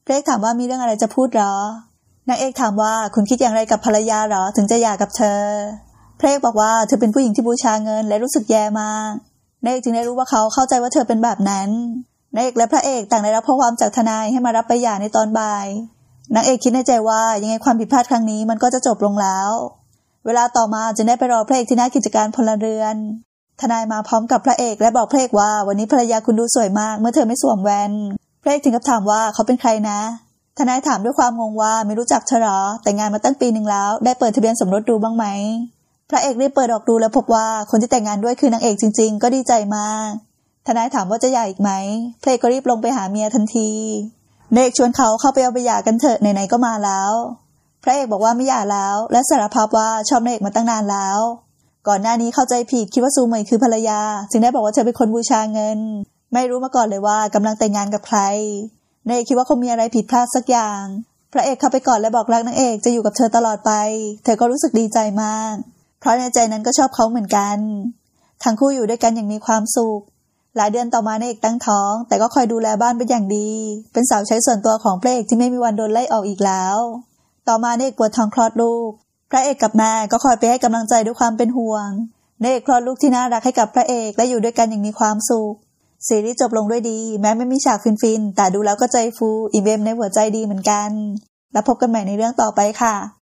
เบรกถามว่ามีเรื่องอะไรจะพูดหรอนางเอกถามว่าคุณคิดอย่างไรกับภรรยาหรอถึงจะหย่ากับเธอเพลกบอกว่า เธอเป็นผู้หญิงที่บูชาเงินและรู้สึกแย่มากนายเอกจึงได้รู้ว่าเขาเข้าใจว่าเธอเป็นแบบนั้นนายเอกและพระเอกต่างได้รับข้อความจากทนายให้มารับไปหย่าในตอนบ่ายนางเอกคิดในใจว่ายังไงความผิดพลาดครั้งนี้มันก็จะจบลงแล้ว เวลาต่อมาจึงได้ไปรอพระเอกที่หน้ากิจการพลเรือน ทนายมาพร้อมกับพระเอกและบอกพระเอกว่าวันนี้ภรรยาคุณดูสวยมาก เมื่อเธอไม่สวมแว่นพระเอกถึงกับถามว่าเขาเป็นใครนะ ทนายถามด้วยความงงว่าไม่รู้จักเธอหรอแต่งงานมาตั้งปีหนึ่งแล้ว ได้เปิดทะเบียนสมรสดูบ้างไหมพระเอกรีบเปิดออกดูแล้วพบว่าคนที่แต่งงานด้วยคือนางเอกจริงๆ ก็ดีใจมากทนายถามว่าจะหย่าอีกไหมพระเอกก็รีบลงไปหาเมียทันทีเนกชวนเขาเข้าไปเอาไปหย่ากันเถอะไหนๆก็มาแล้ว พระเอกบอกว่าไม่หย่าแล้ว และสารภาพว่าชอบเนกมาตั้งนานแล้ว ก่อนหน้านี้เข้าใจผิดคิดว่าซูเหมยคือภรรยา จึงได้บอกว่าเธอเป็นคนบูชาเงิน ไม่รู้มาก่อนเลยว่ากำลังแต่งงานกับใครเนกคิดว่าคงมีอะไรผิดพลาดสักอย่าง พระเอกเข้าไปก่อนและบอกรักนางเอกจะอยู่กับเธอตลอดไป เธอก็รู้สึกดีใจมาก เพราะในใจนั้นก็ชอบเขาเหมือนกัน ทั้งคู่อยู่ด้วยกันอย่างมีความสุขหลายเดือนต่อมานเอกตั้งท้อง แต่ก็คอยดูแลบ้านเป็นอย่างดีเป็นสาวใช้ส่วนตัวของพระเอกที่ไม่มีวันโดนไล่ออกอีกแล้ว ต่อมานเอกปวดท้องคลอดลูก พระเอกกับแม่ก็คอยไปให้กำลังใจด้วยความเป็นห่วงนเอกคลอดลูกที่น่ารักให้กับพระเอกและอยู่ด้วยกันอย่างมีความสุขซีรีส์จบลงด้วยดี แม้ไม่มีฉากฟินๆแต่ดูแล้วก็ใจฟูอิ่มเอมในหัวใจดีเหมือนกัน แล้วพบกันใหม่ในเรื่องต่อไปค่ะ